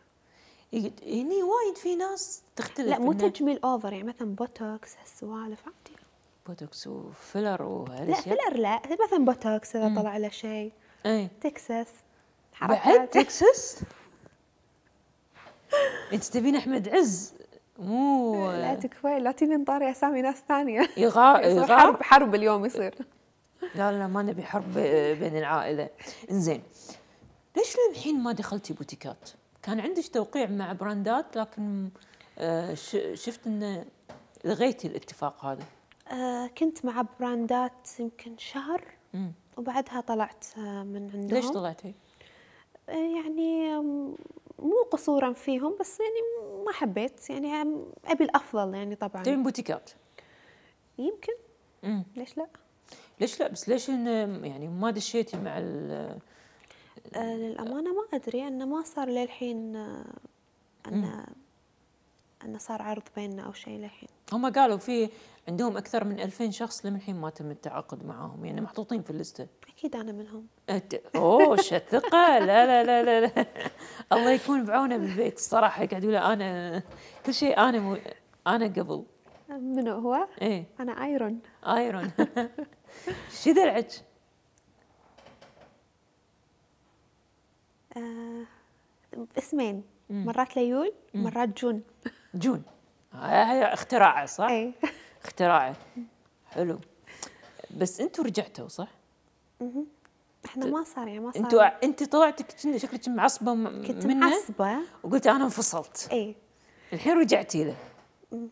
هني وايد في ناس تختلف لا مو تجميل اوفر يعني مثلا بوتوكس هالسوالف عادي بوتوكس وفيلر وهالاشياء لا فيلر لا مثلا بوتوكس اذا طلع له شيء اي تكساس بعد تكساس انت تبين احمد عز مو لا تكفي لا تجيني طاري اسامي ناس ثانيه يغار يغار حرب حرب اليوم يصير لا لا ما نبي حرب بين العائله انزين ليش للحين ما دخلتي بوتيكات كان عندك توقيع مع براندات لكن آه، شفت انه لغيتي الاتفاق هذا آه كنت مع براندات يمكن شهر وبعدها طلعت آه، من عندهم ليش طلعتي؟ آه، يعني مو قصورا فيهم بس يعني ما حبيت يعني ابي الافضل يعني طبعا تبين بوتيكات يمكن مم. ليش لا؟ ليش لا بس ليش يعني ما دشيتي مع ال آه، للأمانة ما أدري أنه ما صار للحين أنه أنه صار عرض بيننا أو شيء للحين هم قالوا في عندهم أكثر من 2000 شخص للحين ما تم التعاقد معاهم يعني محطوطين في اللستة أكيد أنا منهم أوه شثقة الثقه لا لا لا, لا. الله يكون بعونه بالبيت الصراحة قاعد يقول أنا كل شيء أنا مو... أنا قبل منو هو؟ إيه؟ أنا آيرون آيرون شو درعك؟ آه اسمين مرات ليول مرات جون جون هاي اختراعه صح؟ اي اختراعه حلو بس انتم رجعتوا صح؟ اها احنا ما صار يعني ما صار انتوا انت طلعتك شكلك معصبه كنت معصبه وقلت انا انفصلت اي الحين رجعتي له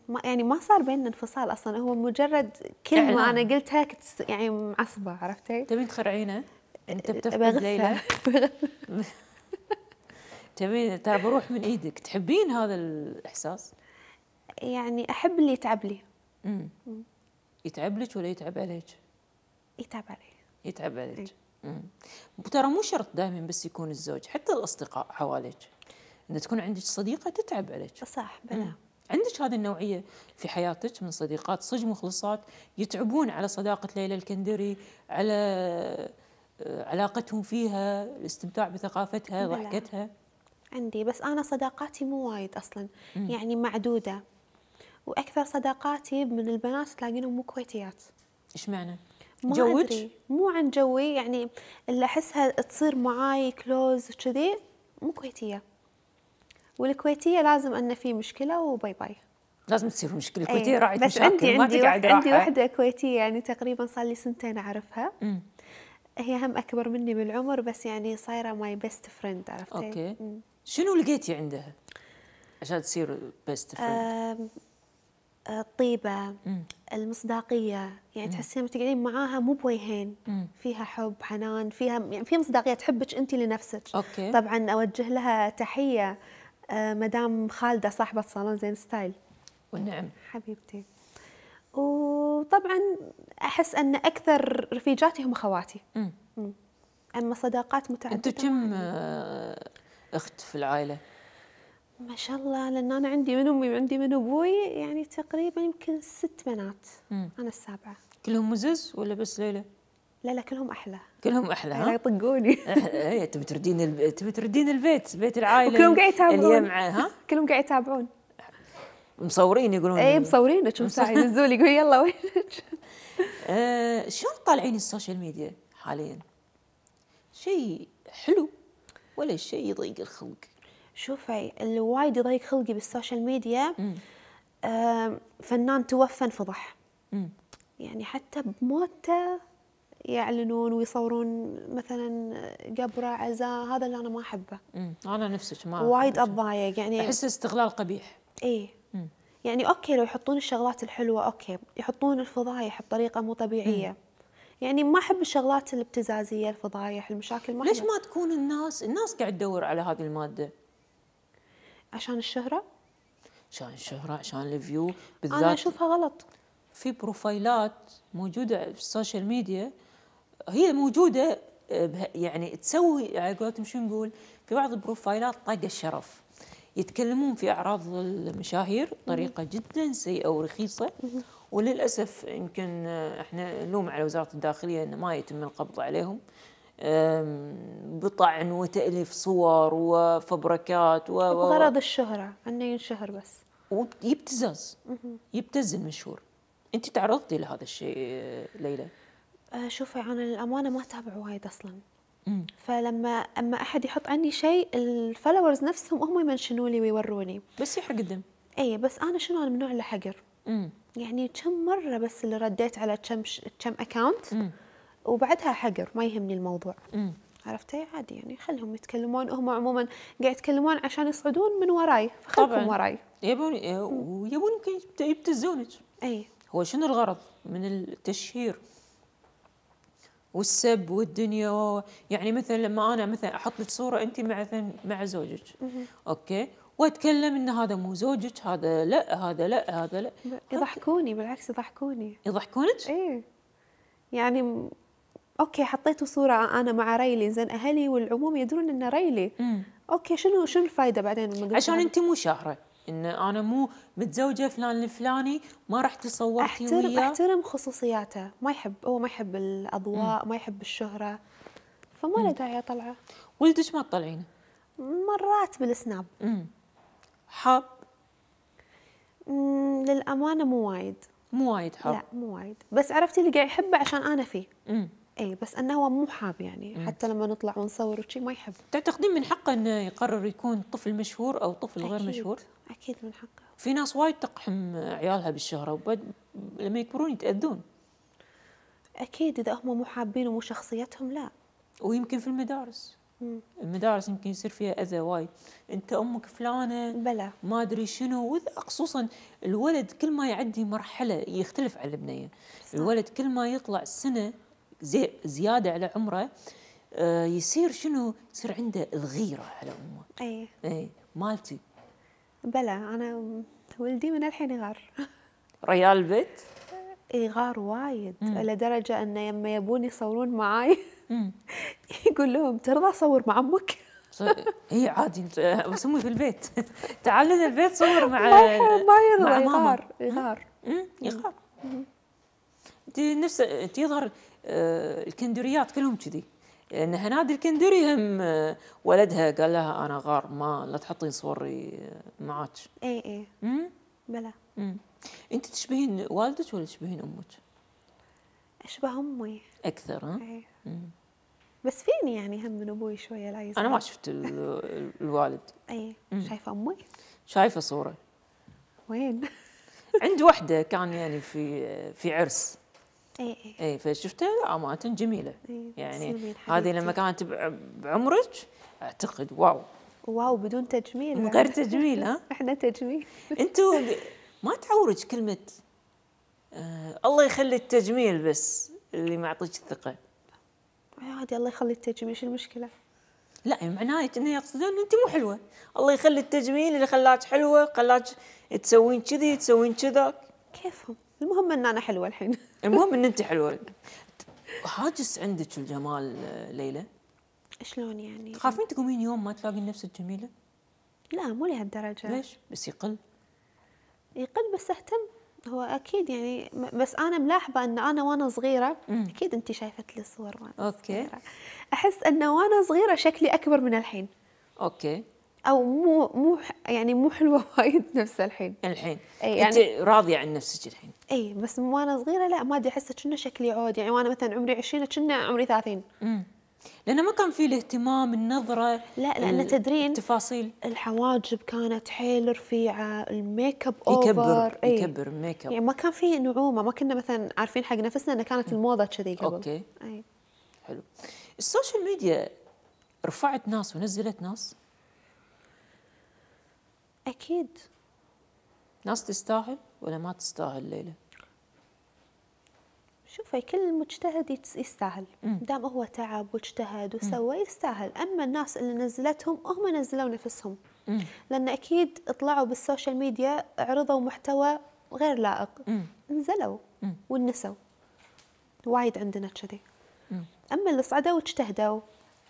ما يعني ما صار بيننا انفصال اصلا هو مجرد كلمه إعلان. انا قلتها كنت يعني معصبه عرفتي؟ تبين تخرعينه؟ انت يعني بتفقد ليلى تبين ترى بروح من ايدك تحبين هذا الاحساس؟ يعني احب اللي يتعب لي امم يتعب لك ولا يتعب عليك؟ يتعب علي يتعب عليك ترى مو شرط دائما بس يكون الزوج حتى الاصدقاء حواليك ان تكون عندك صديقه تتعب عليك صح بلا عندك هذه النوعية في حياتك من صديقات صج مخلصات يتعبون على صداقة ليلى الكندري على آه، علاقتهم فيها الاستمتاع بثقافتها بلا. ضحكتها عندي بس أنا صداقاتي مو وايد أصلا مم. يعني معدودة وأكثر صداقاتي من البنات تلاقينهم مو كويتيات إيش معنى؟ ما جوج؟ أدري. مو عن جوي يعني اللي أحسها تصير معاي كلوز وكذي مو كويتية والكويتيه لازم ان في مشكله وباي باي لازم تصير مشكله كويتيه أيه. راعي بس مشاكل عندي ما عندي تقعد عندي واحده كويتيه يعني تقريبا صار لي سنتين اعرفها م. هي هم اكبر مني بالعمر بس يعني صايره ماي بيست فريند عرفتي اوكي م. شنو لقيتي عندها عشان تصير بيست فريند آه، الطيبه المصداقيه يعني تحسين لما تقعدين معاها مو بوجهين فيها حب حنان فيها يعني في مصداقيه تحبك انت لنفسك أوكي. طبعا اوجه لها تحيه آه، مدام خالده صاحبه صالون زين ستايل والنعم حبيبتي وطبعا احس ان اكثر رفيجاتي هم اخواتي اما صداقات متعدده انتم كم آه، اخت في العائله؟ ما شاء الله لان انا عندي من امي وعندي من ابوي يعني تقريبا يمكن ست بنات انا السابعه كلهم مزز ولا بس ليلى؟ لا لا كلهم احلى كلهم احلى ها يطقوني اي إيه، تبي تردين تبي تردين البيت بيت العائله كلهم قاعد يتابعون اليمعة ها كلهم قاعد يتابعون مصورين يقولون اي مصورينك مساعد نزول يقول يلا وينك آه شلون طالعين السوشيال ميديا حاليا؟ شيء حلو ولا شيء يضيق الخلق؟ شوفي اللي وايد يضيق خلقي بالسوشيال ميديا آه فنان توفى انفضح يعني حتى بموته يعلنون ويصورون مثلا قبره عزاء هذا اللي انا ما احبه انا نفسك ما وايد اتضايق يعني احس استغلال قبيح اي يعني اوكي لو يحطون الشغلات الحلوه اوكي يحطون الفضايح بطريقه مو طبيعيه يعني ما احب الشغلات الابتزازيه الفضايح المشاكل ما ليش ما تكون الناس الناس قاعد تدور على هذه الماده عشان الشهره عشان الشهره عشان الفيو بالذات انا اشوفها غلط في بروفايلات موجوده في السوشيال ميديا هي موجوده آه، يعني تسوي على قولتهم شو نقول في بعض البروفايلات طاقه الشرف يتكلمون في اعراض المشاهير بطريقه جدا سيئه ورخيصه وللاسف يمكن آه، احنا نلوم على وزاره الداخليه انه ما يتم القبض عليهم بطعن وتاليف صور وفبركات و غرض الشهره انه ينشهر بس ويبتزاز يبتز المشهور انت تعرضتي لهذا الشيء آه، ليلى آه، شوفي انا للامانه ما اتابع وايد اصلا فلما اما احد يحط عني شيء الفولورز نفسهم هم يمنشنوا لي ويوروني بس يحرق الدم اي بس انا شنو انا من نوع اللي حقر يعني كم مره بس اللي رديت على كم كم اكونت وبعدها حقر ما يهمني الموضوع عرفتي إيه، عادي يعني خلهم يتكلمون هم عموما قاعد يتكلمون عشان يصعدون من وراي فخلكم وراي يبون يبون يبتزونك اي هو شنو الغرض من التشهير والسب والدنيا يعني مثلا لما انا مثلا احط لك صوره انت مع مع زوجك اوكي واتكلم ان هذا مو زوجك هذا لا هذا لا هذا لا يضحكوني بالعكس يضحكوني يضحكونك؟ ايه يعني اوكي حطيت صوره انا مع ريلي زين اهلي والعموم يدرون ان ريلي مم. اوكي شنو شنو الفائده بعدين عشان انت مو شاهره ان انا مو متزوجه فلان الفلاني ما راح تصورتي احترم وياه احترم خصوصياته ما يحب هو ما يحب الاضواء مم. ما يحب الشهره فما له داعي اطلعه ولدك ما تطلعينه مرات بالسناب مم. حب مم للامانه مو وايد مو وايد حب لا مو وايد بس عرفتي اللي قاعد يحبه عشان انا فيه امم اي بس انه هو مو حاب يعني حتى لما نطلع ونصور وشي ما يحب تعتقدين من حقه انه يقرر يكون طفل مشهور او طفل أكيد. غير مشهور اكيد من حقه في ناس وايد تقحم عيالها بالشهره وبعد لما يكبرون يتاذون اكيد اذا هم مو حابين ومو شخصيتهم لا ويمكن في المدارس المدارس يمكن يصير فيها اذى وايد انت امك فلانه بلى ما ادري شنو خصوصا الولد كل ما يعدي مرحله يختلف عن البنيه الولد كل ما يطلع سنه زي زياده على عمره آه، يصير شنو؟ يصير عنده الغيره على امه. اي اي مالتي. بلى انا ولدي من الحين يغار. ريال البيت؟ آه، يغار وايد لدرجه انه لما يبون يصورون معاي يقول لهم ترضى صور مع امك؟ هي عادي امي في البيت تعال لنا البيت صور مع ما يرضى يغار يغار يغار انت نفس انت يظهر آه، الكندريات كلهم كذي لان هنادي الكندري هم آه، ولدها قال لها انا غار ما لا تحطين صوري آه، معك اي اي امم بلى امم انت تشبهين والدك ولا تشبهين امك؟ اشبه امي اكثر ها؟ اي بس فيني يعني هم من ابوي شويه يزال انا ما شفت الوالد اي شايفه امي؟ شايفه صوره وين؟ عند وحده كان يعني في في عرس اي اي إيه، فشفتها لا امانه جميله أي يعني هذه لما كانت بعمرك اعتقد واو واو بدون تجميل من غير تجميل ها احنا تجميل انتوا ما تعورج كلمه آه الله يخلي التجميل بس اللي معطيك الثقه عادي الله يخلي التجميل شو المشكله لا يعني انه يقصدون انت مو حلوه الله يخلي التجميل اللي خلاك حلوه خلاك تسوين كذي تسوين كذا كيفهم المهم ان انا حلوه الحين المهم ان انت حلوه هاجس عندك الجمال ليلى شلون يعني تخافين تقومين يوم ما تلاقين نفسك جميله لا مو لهالدرجه ليش بس يقل يقل بس اهتم هو اكيد يعني بس انا ملاحظه ان انا وانا صغيره اكيد انت شايفه لي صور وانا اوكي صغيرة. احس انه وانا صغيره شكلي اكبر من الحين اوكي او مو مو يعني مو حلوه وايد نفسها الحين الحين أي يعني انت راضيه عن نفسك الحين اي بس وانا صغيره لا ما ادري احس كنا شكلي عود يعني وانا مثلا عمري 20 كنا عمري 30 امم لانه ما كان في الاهتمام النظره لا لان تدرين التفاصيل الحواجب كانت حيل رفيعه الميك اب اوفر يكبر يكبر الميك اب يعني ما كان في نعومه ما كنا مثلا عارفين حق نفسنا انه كانت الموضه كذي قبل اوكي اي حلو السوشيال ميديا رفعت ناس ونزلت ناس اكيد ناس تستاهل ولا ما تستاهل ليلى؟ شوفي كل مجتهد يستاهل دام هو تعب واجتهد وسوى يستاهل اما الناس اللي نزلتهم هم نزلوا نفسهم لان اكيد طلعوا بالسوشيال ميديا عرضوا محتوى غير لائق نزلوا ونسوا وايد عندنا كذي اما اللي صعدوا واجتهدوا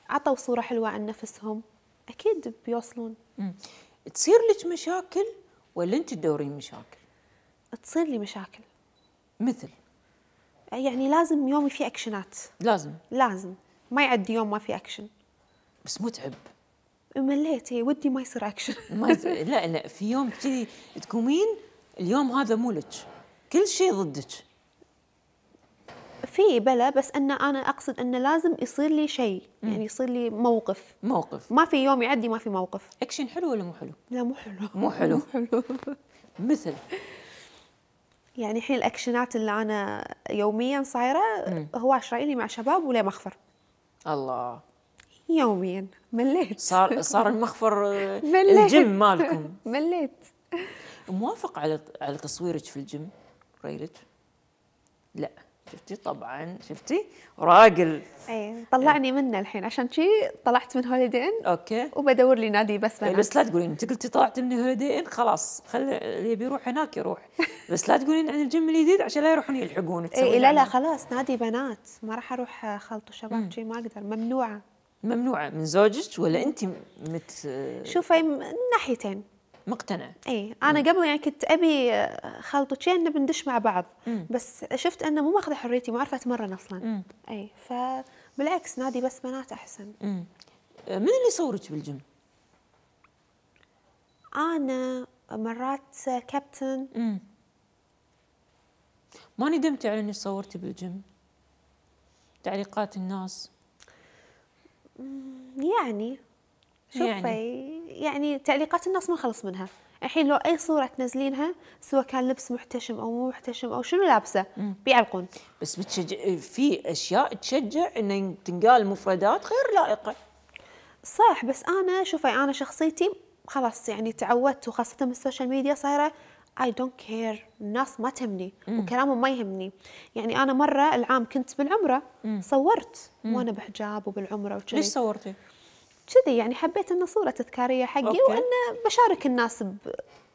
عطوا صوره حلوه عن نفسهم اكيد بيوصلون تصير لك مشاكل ولا انت تدورين مشاكل؟ تصير لي مشاكل مثل يعني لازم يومي فيه اكشنات لازم لازم ما يعدي يوم ما في اكشن بس متعب مليت هي إيه، ودي ما يصير اكشن ما يصير لا لا في يوم كذي تقومين اليوم هذا مو لك كل شيء ضدك في بلا بس أن أنا أقصد أنه لازم يصير لي شيء يعني يصير لي موقف موقف ما في يوم يعدي ما في موقف أكشن حلو ولا مو حلو؟ لا مو حلو مو حلو مو حلو مثل يعني الحين الأكشنات اللي أنا يوميا صايرة هو عشرائيلي مع شباب ولا مخفر الله يوميا مليت صار صار المخفر آه، الجيم مالكم مليت موافق على على تصويرك في الجيم ريلت؟ لا شفتي طبعا شفتي راجل اي طلعني إيه. منه الحين عشان شي طلعت من هوليدي ان اوكي وبدور لي نادي بس بنات. إيه، بس لا تقولين انت قلتي طلعت من هوليدي ان خلاص خلي اللي يبي يروح هناك يروح بس لا تقولين عن الجيم الجديد عشان لا يروحون يلحقون إيه لا لا خلاص نادي بنات ما راح اروح خلط وشباب شي ما اقدر ممنوعه ممنوعه من زوجك ولا انت مت شوفي من ناحيتين مقتنع اي انا مم. قبل يعني كنت ابي آه، خلطتين بندش مع بعض مم. بس شفت انه مو ماخذه حريتي ما اعرف اتمرن اصلا مم. اي فبالعكس نادي بس بنات احسن مم. آه، من اللي يصورك بالجم؟ انا مرات كابتن مم. ما ندمتي على اني صورتي بالجم؟ تعليقات الناس يعني شوفي يعني, يعني تعليقات الناس ما خلص منها الحين لو اي صوره تنزلينها سواء كان لبس محتشم او مو محتشم او شنو لابسه بيعلقون بس بتشجع في اشياء تشجع ان تنقال مفردات غير لائقه صح بس انا شوفي انا شخصيتي خلاص يعني تعودت وخاصه من السوشيال ميديا صايره اي دونت كير الناس ما تهمني وكلامهم ما يهمني يعني انا مره العام كنت بالعمره صورت وانا بحجاب وبالعمره وكذي ليش صورتي؟ كذي يعني حبيت انه صوره تذكاريه حقي أوكي. وانه بشارك الناس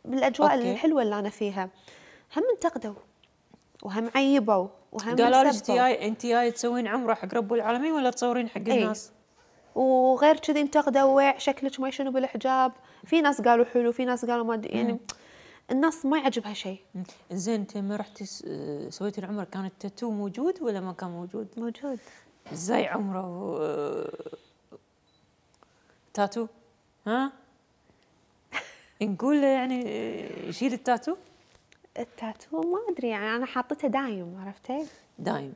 بالاجواء أوكي. الحلوه اللي انا فيها هم انتقدوا وهم عيبوا وهم قالوا لك جاي انت جاي تسوين عمره حق رب العالمين ولا تصورين حق إيه. الناس؟ أي. وغير كذي انتقدوا ويع شكلك ما شنو بالحجاب في ناس قالوا حلو في ناس قالوا ما دي. يعني مم. الناس ما يعجبها شيء زين انت لما رحتي سويتي العمره كان التاتو موجود ولا ما كان موجود؟ موجود ازاي عمره تاتو ها نقول يعني يشيل التاتو التاتو ما ادري يعني انا حاطته دايم عرفتي دايم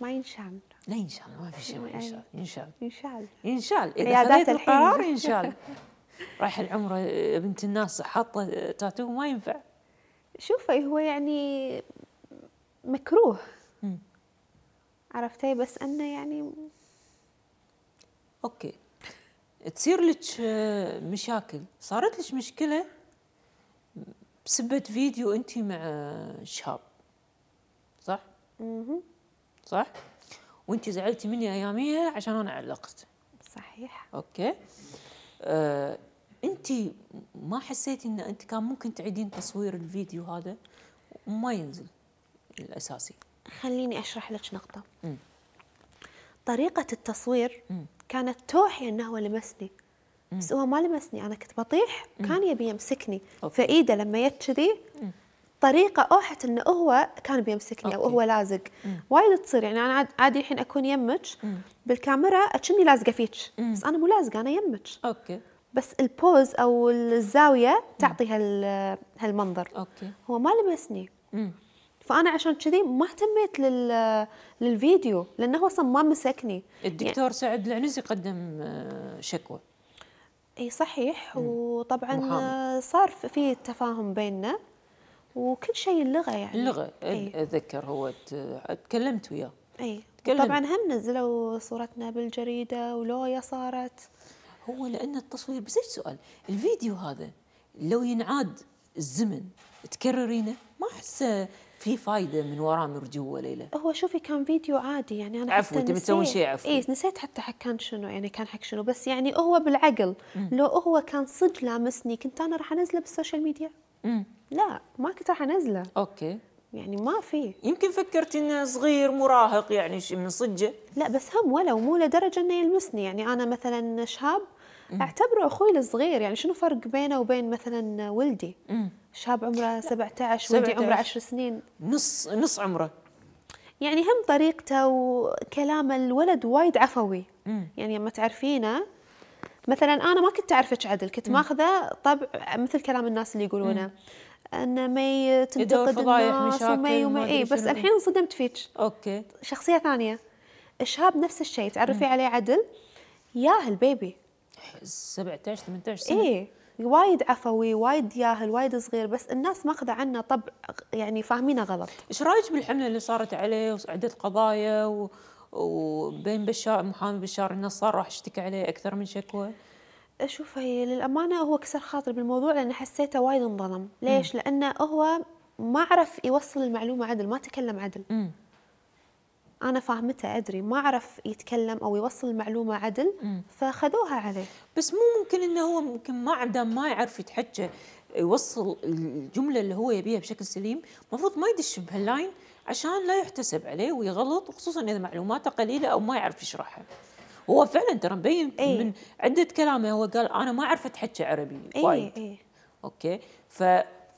ما ينشال لا ينشال ما في شيء ما إيه. ينشال ينشال ينشال ينشال اذا خذيت القرار ينشال رايح العمر آه، بنت الناس حاطه تاتو ما ينفع شوفي هو يعني مكروه عرفتي بس انه يعني اوكي تصير لك آه، مشاكل صارت لك مشكله بسبه فيديو انت مع آه، شاب صح صح وانت زعلتي مني اياميها عشان انا علقت صحيح اوكي آه، انت ما حسيتي ان انت كان ممكن تعيدين تصوير الفيديو هذا وما ينزل الاساسي خليني اشرح لك نقطه مم. طريقه التصوير مم. كانت توحي انه هو لمسني بس هو ما لمسني انا كنت بطيح كان يبي يمسكني فايده لما جت كذي طريقه اوحت انه هو كان بيمسكني او هو لازق وايد تصير يعني انا عادي الحين اكون يمك بالكاميرا اكني لازقه فيك بس انا مو لازقه انا يمك اوكي بس البوز او الزاويه تعطي هالمنظر اوكي هو ما لمسني فانا عشان كذي ما اهتميت لل للفيديو لانه اصلا ما مسكني الدكتور يعني سعد العنزي قدم آه، شكوى اي صحيح وطبعا آه، محامي. صار في تفاهم بيننا وكل شيء اللغه يعني اللغه أي. اتذكر هو تكلمت وياه اي طبعا هم نزلوا صورتنا بالجريده ولويا صارت هو لان التصوير بس ايش سؤال الفيديو هذا لو ينعاد الزمن تكررينه ما احسه في فايده من وراء مرجو ليلى هو شوفي كان فيديو عادي يعني انا عفوا انت بتسوين شيء عفوا اي نسيت حتى حق كان شنو يعني كان حق شنو بس يعني هو بالعقل مم. لو هو كان صدق لامسني كنت انا راح انزله بالسوشيال ميديا مم. لا ما كنت راح انزله اوكي يعني ما في يمكن فكرت انه صغير مراهق يعني من صجه لا بس هم ولو مو لدرجه انه يلمسني يعني انا مثلا شاب اعتبره اخوي الصغير يعني شنو فرق بينه وبين مثلا ولدي شاب عمره 17 ولدي عمره 10 سنين نص نص عمره يعني هم طريقته وكلامه الولد وايد عفوي يعني لما تعرفينه مثلا انا ما كنت اعرفك عدل كنت ماخذه طبع مثل كلام الناس اللي يقولونه ان مي تنتقد الناس ومي ومي اي بس الحين انصدمت فيك اوكي شخصيه ثانيه الشاب نفس الشيء تعرفي عليه عدل ياهل بيبي 17 18 سنه اي وايد عفوي وايد ياهل وايد صغير بس الناس ماخذه عنه طبع يعني فاهمينه غلط ايش رايك بالحمله اللي صارت عليه وعده قضايا و... وبين بشار محامي بشار انه صار راح اشتكي عليه اكثر من شكوى اشوف هي للامانه هو كسر خاطري بالموضوع لان حسيته وايد انظلم ليش م. لانه هو ما عرف يوصل المعلومه عدل ما تكلم عدل م. انا فاهمته ادري ما عرف يتكلم او يوصل المعلومه عدل فخذوها عليه بس مو ممكن انه هو ممكن ما عدم ما يعرف يتحجى يوصل الجمله اللي هو يبيها بشكل سليم المفروض ما يدش بهاللاين عشان لا يحتسب عليه ويغلط وخصوصا اذا معلوماته قليله او ما يعرف يشرحها هو فعلا ترى مبين أيه؟ من عده كلامه هو قال انا ما اعرف اتحكى عربي أيه وايد أيه؟ اوكي ف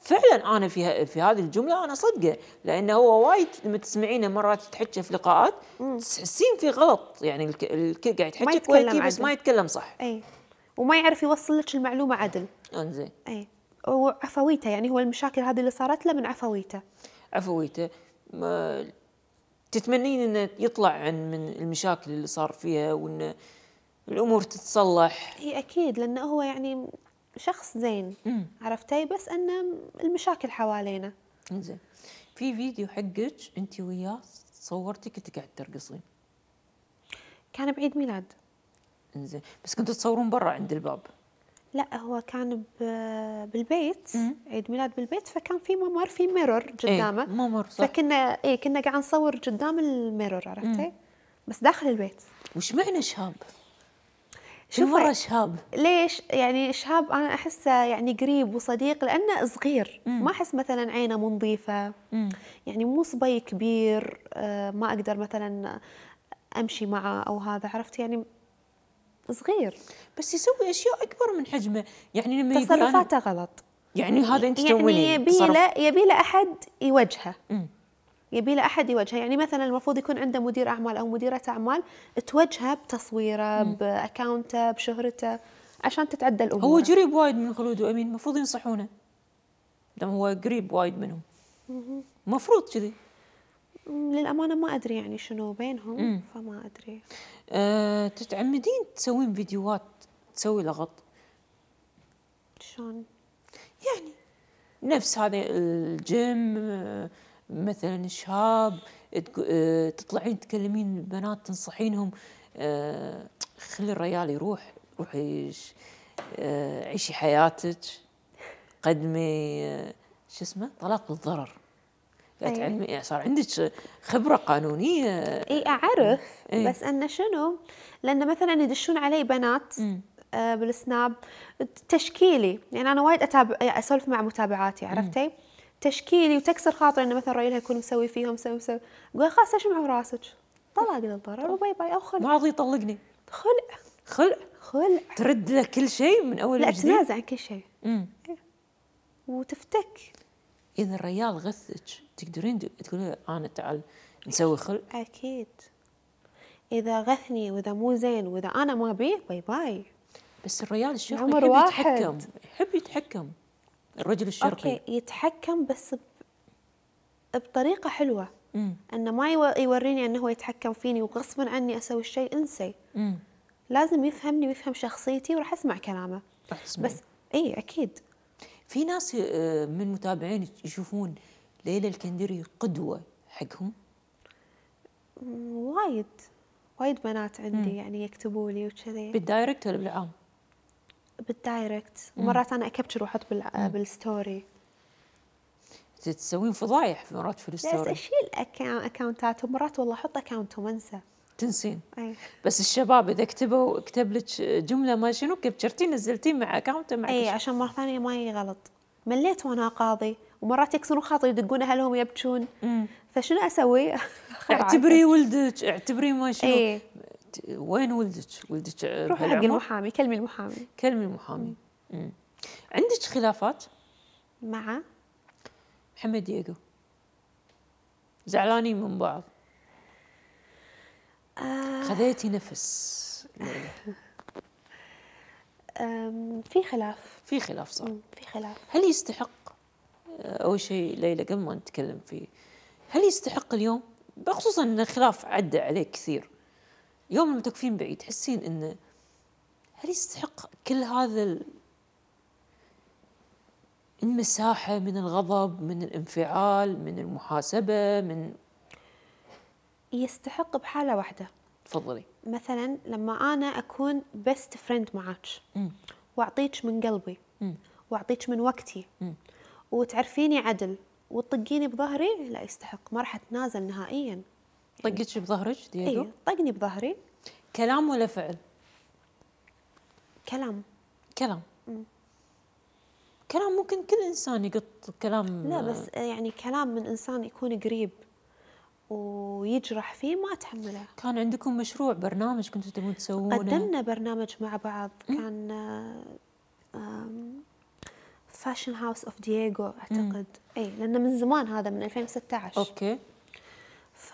فعلا انا في في هذه الجمله انا صدقه لانه هو وايد لما تسمعينه مرات تحكي في لقاءات تحسين في غلط يعني الكل قاعد يحكي كويتي بس ما يتكلم صح اي وما يعرف يوصل لك المعلومه عدل انزين اي وعفويته يعني هو المشاكل هذه اللي صارت له من عفويته عفويته ما تتمنين انه يطلع عن من المشاكل اللي صار فيها وانه الامور تتصلح هي اكيد لانه هو يعني شخص زين مم. عرفتي بس أن المشاكل حوالينا زين في فيديو حقك أنت وياه صورتي كنت قاعد ترقصين كان بعيد ميلاد انزين بس كنتوا تصورون برا عند الباب لا هو كان بالبيت مم. عيد ميلاد بالبيت فكان في ممر في ميرور إيه، قدامه ايه ممر صح فكنا اي كنا قاعد نصور قدام الميرور عرفتي بس داخل البيت وش معنى شاب شوف مرة شهاب ليش يعني شهاب انا احسه يعني قريب وصديق لانه صغير مم. ما احس مثلا عينه مو نظيفه يعني مو صبي كبير آه، ما اقدر مثلا امشي معه او هذا عرفت يعني صغير بس يسوي اشياء اكبر من حجمه يعني لما تصرفاته غلط يعني هذا انت يعني يبي له يبي له احد يوجهه يبي له احد يوجهه يعني مثلا المفروض يكون عنده مدير اعمال او مديره اعمال توجهه بتصويره باكاونته بشهرته عشان تتعدى الامور هو قريب وايد من خلود وامين المفروض ينصحونه دام هو قريب وايد منهم المفروض كذي للامانه ما ادري يعني شنو بينهم مم. فما ادري أه تتعمدين تسوين فيديوهات تسوي لغط شلون يعني نفس هذا الجيم آه، مثلا شهاب آه، تطلعين تكلمين بنات تنصحينهم آه، خلي الريال يروح روحي آه، عيشي حياتك قدمي شو اسمه طلاق بالضرر تعلمي أيوة. إيه، صار عندك خبره قانونيه اي اعرف إيه؟, إيه. بس انه شنو لان مثلا يدشون علي بنات م. بالسناب تشكيلي يعني انا وايد اتابع اسولف مع متابعاتي عرفتي؟ مم. تشكيلي وتكسر خاطري انه مثلا رايلها يكون مسوي فيهم مسوي مسوي قال خلاص اشمعوا راسك طلاق للضرر طيب. وباي باي او خلع ما راضي يطلقني خلع خلع خلع ترد له كل شيء من اول لا تنازع عن كل شيء امم وتفتك اذا الريال غثك تقدرين تقولي انا تعال نسوي خلع اكيد اذا غثني واذا مو زين واذا انا ما ابيه باي باي بس الريال الشيخ يحب يتحكم يحب يتحكم الرجل الشرقي أوكي يتحكم بس بطريقة حلوة مم. أنه ما يوريني أنه هو يتحكم فيني وغصبا عني أسوي الشيء انسي لازم يفهمني ويفهم شخصيتي وراح أسمع كلامه بس إي أكيد في ناس آه، من متابعين يشوفون ليلى الكندري قدوة حقهم وايد وايد بنات عندي مم. يعني يكتبوا لي وكذي بالدايركت ولا بالعام؟ بالدايركت مرات انا اكبتر واحط بالستوري تسوين فضايح في مرات في الستوري بس اشيل اكونتات ومرات والله احط اكونت وانسى تنسين أي. بس الشباب اذا كتبوا كتب لك جمله ما شنو كبشرتي نزلتيه مع اكونت مع اي عشان مره ثانيه ما غلط مليت وانا قاضي ومرات يكسرون خاطري يدقون اهلهم يبكون فشنو اسوي؟ اعتبري ولدك اعتبري ما شنو أي. وين ولدت؟ ولدت روحي حق المحامي كلمي المحامي كلمي المحامي عندك خلافات؟ مع محمد دييغو زعلانين من بعض آه. خذيتي نفس في خلاف في خلاف صح في خلاف هل يستحق آه، اول شيء ليلى قبل ما نتكلم فيه هل يستحق اليوم بخصوصا ان الخلاف عدى عليك كثير يوم لما تقفين بعيد تحسين انه هل يستحق كل هذا المساحة من الغضب من الانفعال من المحاسبة من يستحق بحالة واحدة تفضلي مثلا لما أنا أكون بيست فريند معك وأعطيك من قلبي وأعطيك من وقتي م. وتعرفيني عدل وتطقيني بظهري لا يستحق ما راح أتنازل نهائيا طقتش بظهرك ديدو؟ اي طقني بظهري كلام ولا فعل؟ كلام كلام مم. كلام ممكن كل انسان يقط كلام لا بس آه، يعني كلام من انسان يكون قريب ويجرح فيه ما اتحمله كان عندكم مشروع برنامج كنتوا تبون تسوونه قدمنا برنامج مع بعض كان فاشن هاوس اوف دييغو اعتقد مم. اي لانه من زمان هذا من 2016 اوكي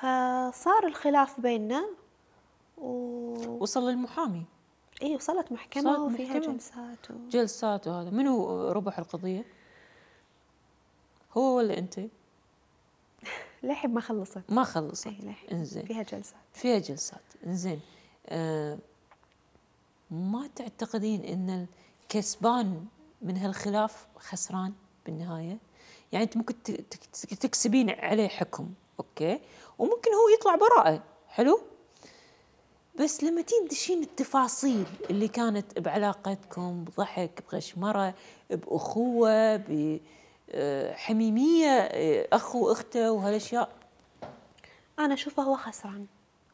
فصار الخلاف بيننا و... وصل للمحامي اي وصلت محكمه صارت وفيها محكمة. جلسات و... جلسات وهذا منو ربح القضيه هو ولا انت للحين ما خلصت ما خلصت اي انزين فيها جلسات فيها جلسات انزين آه، ما تعتقدين ان الكسبان من هالخلاف خسران بالنهايه يعني انت ممكن تكسبين عليه حكم اوكي وممكن هو يطلع براءه حلو بس لما تدشين التفاصيل اللي كانت بعلاقتكم بضحك بغشمرة بأخوة بحميمية أخ وأخته وهالأشياء أنا أشوفه هو خسران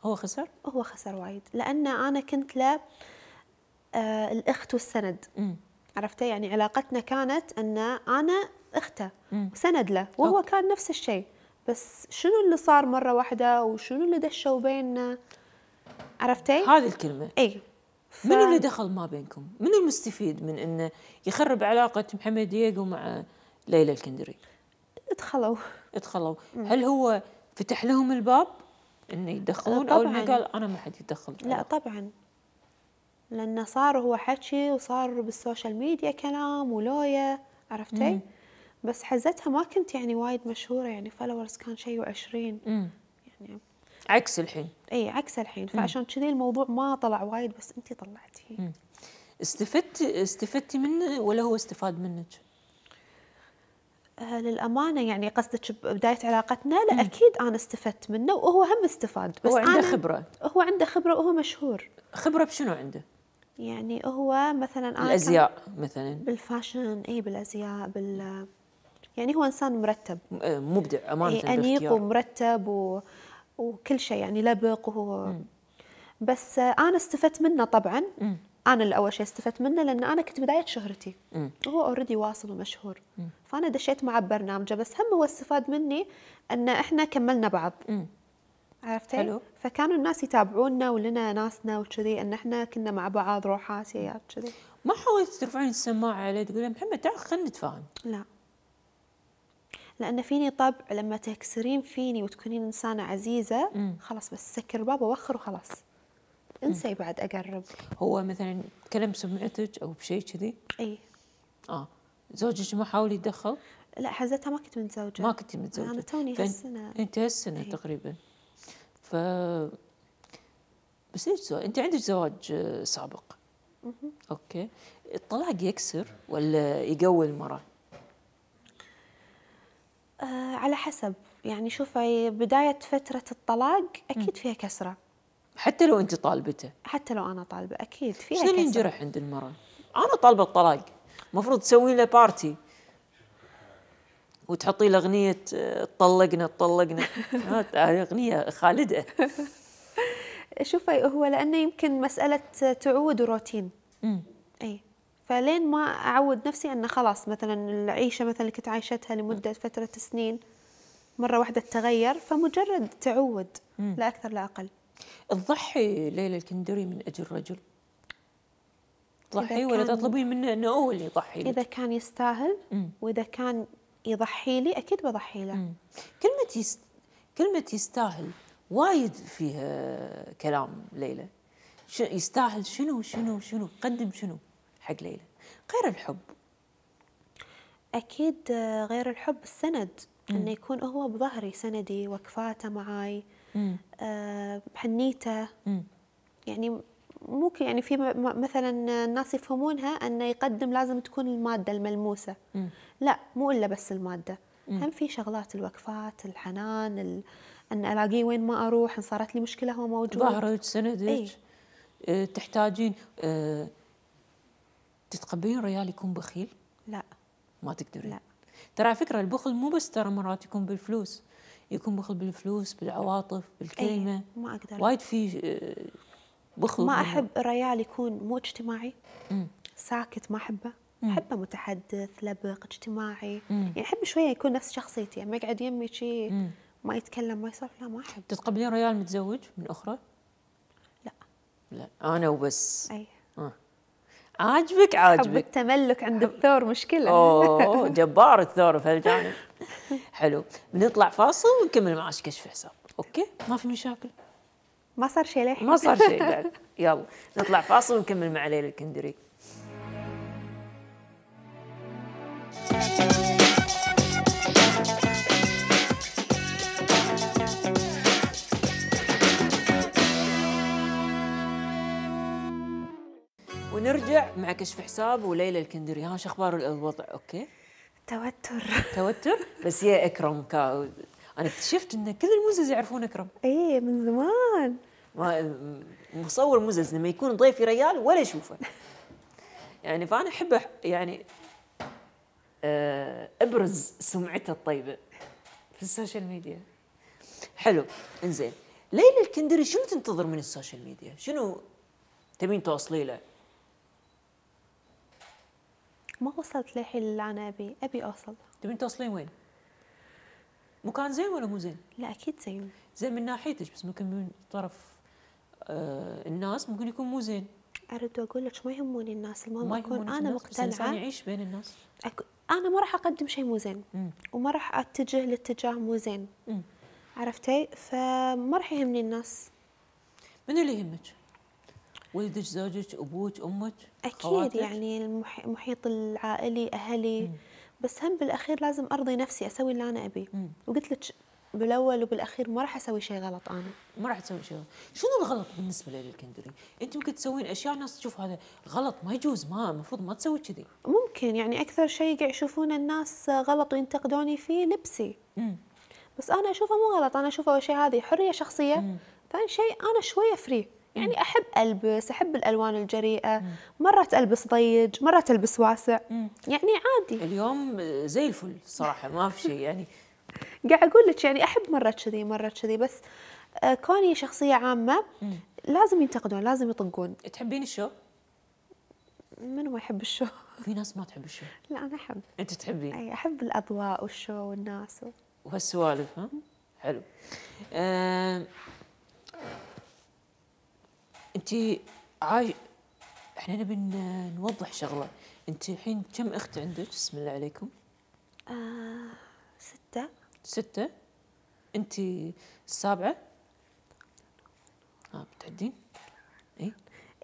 هو خسر؟ هو خسر وايد لأن أنا كنت له آه الأخت والسند م. عرفتي يعني علاقتنا كانت أن أنا أخته وسند له وهو كان نفس الشيء بس شنو اللي صار مره واحده وشنو اللي دشوا بيننا عرفتي هذه الكلمه اي ف... منو اللي دخل ما بينكم منو المستفيد من انه يخرب علاقه محمد دييغو مع ليلى الكندري ادخلوا ادخلوا مم. هل هو فتح لهم الباب انه يدخلون او انه قال انا ما حد يدخل؟ لا طبعا لانه صار هو حكي وصار بالسوشيال ميديا كلام ولويا عرفتي؟ مم. بس حزتها ما كنت يعني وايد مشهوره يعني فلورز كان شيء و20 يعني عكس الحين اي عكس الحين فعشان كذي الموضوع ما طلع وايد بس انت طلعتي استفدتي استفدت استفدتي منه ولا هو استفاد منك؟ آه، للامانه يعني قصدك بدايه علاقتنا لا اكيد انا استفدت منه وهو هم استفاد بس هو عنده خبره هو عنده خبره وهو مشهور خبره بشنو عنده؟ يعني هو مثلا انا الازياء مثلا بالفاشن اي بالازياء بال يعني هو انسان مرتب إيه، مبدع امانه يعني انيق ومرتب و... وكل شيء يعني لبق وهو بس انا استفدت منه طبعا م. انا اللي اول شيء استفدت منه لان انا كنت بدايه شهرتي م. وهو اوريدي واصل ومشهور م. فانا دشيت معه ببرنامجه بس هم هو استفاد مني ان احنا كملنا بعض عرفتي؟ حلو فكانوا الناس يتابعونا ولنا ناسنا وكذي ان احنا كنا مع بعض روحات سيارات كذي ما حاولت ترفعين السماعه عليه تقولين محمد تعال خلينا نتفاهم لا لان فيني طبع لما تكسرين فيني وتكونين انسانه عزيزه خلاص بس سكر الباب واخر وخلاص انسي بعد اقرب هو مثلا تكلم بسمعتك او بشيء كذي اي اه زوجك ما حاول يتدخل لا حزتها ما كنت متزوجه ما كنت متزوجه انا توني هالسنه انت هالسنه أيه. تقريبا ف بس ليش انت عندك زواج آه، سابق. اوكي. الطلاق يكسر ولا يقوي المراه؟ آه على حسب يعني شوفي بداية فترة الطلاق أكيد فيها كسرة حتى لو أنت طالبته حتى لو أنا طالبة أكيد فيها شنو اللي ينجرح عند المرأة؟ أنا طالبة الطلاق المفروض تسوي له بارتي وتحطي له أغنية آه، طلقنا طلقنا آه، أغنية خالدة شوفي هو لأنه يمكن مسألة تعود وروتين أي فلين ما اعود نفسي ان خلاص مثلا العيشه مثلا اللي كنت عايشتها لمده فتره سنين مره واحده تتغير فمجرد تعود لا اكثر لا اقل تضحي ليلى الكندري من اجل رجل تضحي ولا تطلبين منه انه هو اللي يضحي اذا كان يستاهل واذا كان يضحي لي اكيد بضحي له كلمه يست... كلمه يستاهل وايد فيها كلام ليلى يستاهل شنو شنو شنو قدم شنو حق ليلى غير الحب اكيد غير الحب السند مم. انه يكون هو بظهري سندي وكفاته معاي أه حنيته يعني ممكن يعني في مثلا الناس يفهمونها انه يقدم لازم تكون الماده الملموسه مم. لا مو الا بس الماده مم. هم في شغلات الوقفات الحنان ال... ان الاقيه وين ما اروح ان صارت لي مشكله هو موجود ظهرك سندك ايه؟ آه، تحتاجين أه تتقبلين ريال يكون بخيل؟ لا ما تقدرين؟ لا ترى على فكره البخل مو بس ترى مرات يكون بالفلوس يكون بخل بالفلوس بالعواطف بالكلمه أيه. ما اقدر وايد في آه، بخل ما احب ريال يكون مو اجتماعي مم. ساكت ما احبه احبه متحدث لبق اجتماعي مم. يعني احب شويه يكون نفس شخصيتي يعني ما يقعد يمي شي ما يتكلم ما يسولف لا ما احب تتقبلين ريال متزوج من اخرى؟ لا لا انا وبس اي آه. عاجبك عاجبك حب التملك عند الثور مشكلة أوه جبار الثور في هالجانب حلو بنطلع فاصل ونكمل معاش كشف حساب أوكي ما في مشاكل ما صار شيء للحين ما صار شيء بعد يلا نطلع فاصل ونكمل مع ليلى الكندري مع كشف حساب وليلى الكندري ها شو اخبار الوضع اوكي توتر توتر بس يا اكرم كا... انا اكتشفت ان كل الموزز يعرفون اكرم اي من زمان ما مصور مزز لما يكون ضيفي ريال ولا اشوفه يعني فانا احب يعني آه، ابرز سمعته الطيبه في السوشيال ميديا حلو انزين ليلى الكندري شنو تنتظر من السوشيال ميديا شنو تبين توصلي له ما وصلت لحي العنابي ابي اوصل تبين توصلين وين؟ مكان زين ولا مو زين؟ لا اكيد زين زين من ناحيتك بس ممكن من طرف آه الناس ممكن يكون مو زين ارد واقول لك ما يهموني الناس المهم اكون انا مقتنعه يعيش بين الناس أك... انا ما راح اقدم شيء مو زين وما راح اتجه لاتجاه مو زين عرفتي فما راح يهمني الناس من اللي يهمك ولدك زوجك ابوك امك اكيد يعني المحيط العائلي اهلي مم. بس هم بالاخير لازم ارضي نفسي اسوي اللي انا ابيه وقلت لك بالاول وبالاخير ما راح اسوي شيء غلط انا ما راح تسوي شيء غلط شنو الغلط بالنسبه ليلى الكندري انت ممكن تسوين اشياء ناس تشوف هذا غلط ما يجوز ما المفروض ما تسوي كذي ممكن يعني اكثر شيء قاعد يشوفون الناس غلط وينتقدوني فيه لبسي مم. بس انا اشوفه مو غلط انا اشوفه اول شيء هذه حريه شخصيه مم. ثاني شيء انا شويه فري يعني احب البس احب الالوان الجريئه مره البس ضيج مره البس واسع يعني عادي اليوم زي الفل صراحه ما في شيء يعني قاعد اقول لك يعني احب مره كذي مره كذي بس آه، كوني شخصيه عامه لازم ينتقدون لازم يطقون تحبين الشو من ما يحب الشو في ناس ما تحب الشو لا انا احب انت تحبين اي احب الاضواء والشو والناس و... وهالسوالف ها حلو أه انت عاي احنا نبي نوضح شغله انت الحين كم اخت عندك بسم الله عليكم آه ستة ستة انت السابعة اه بتعدين اي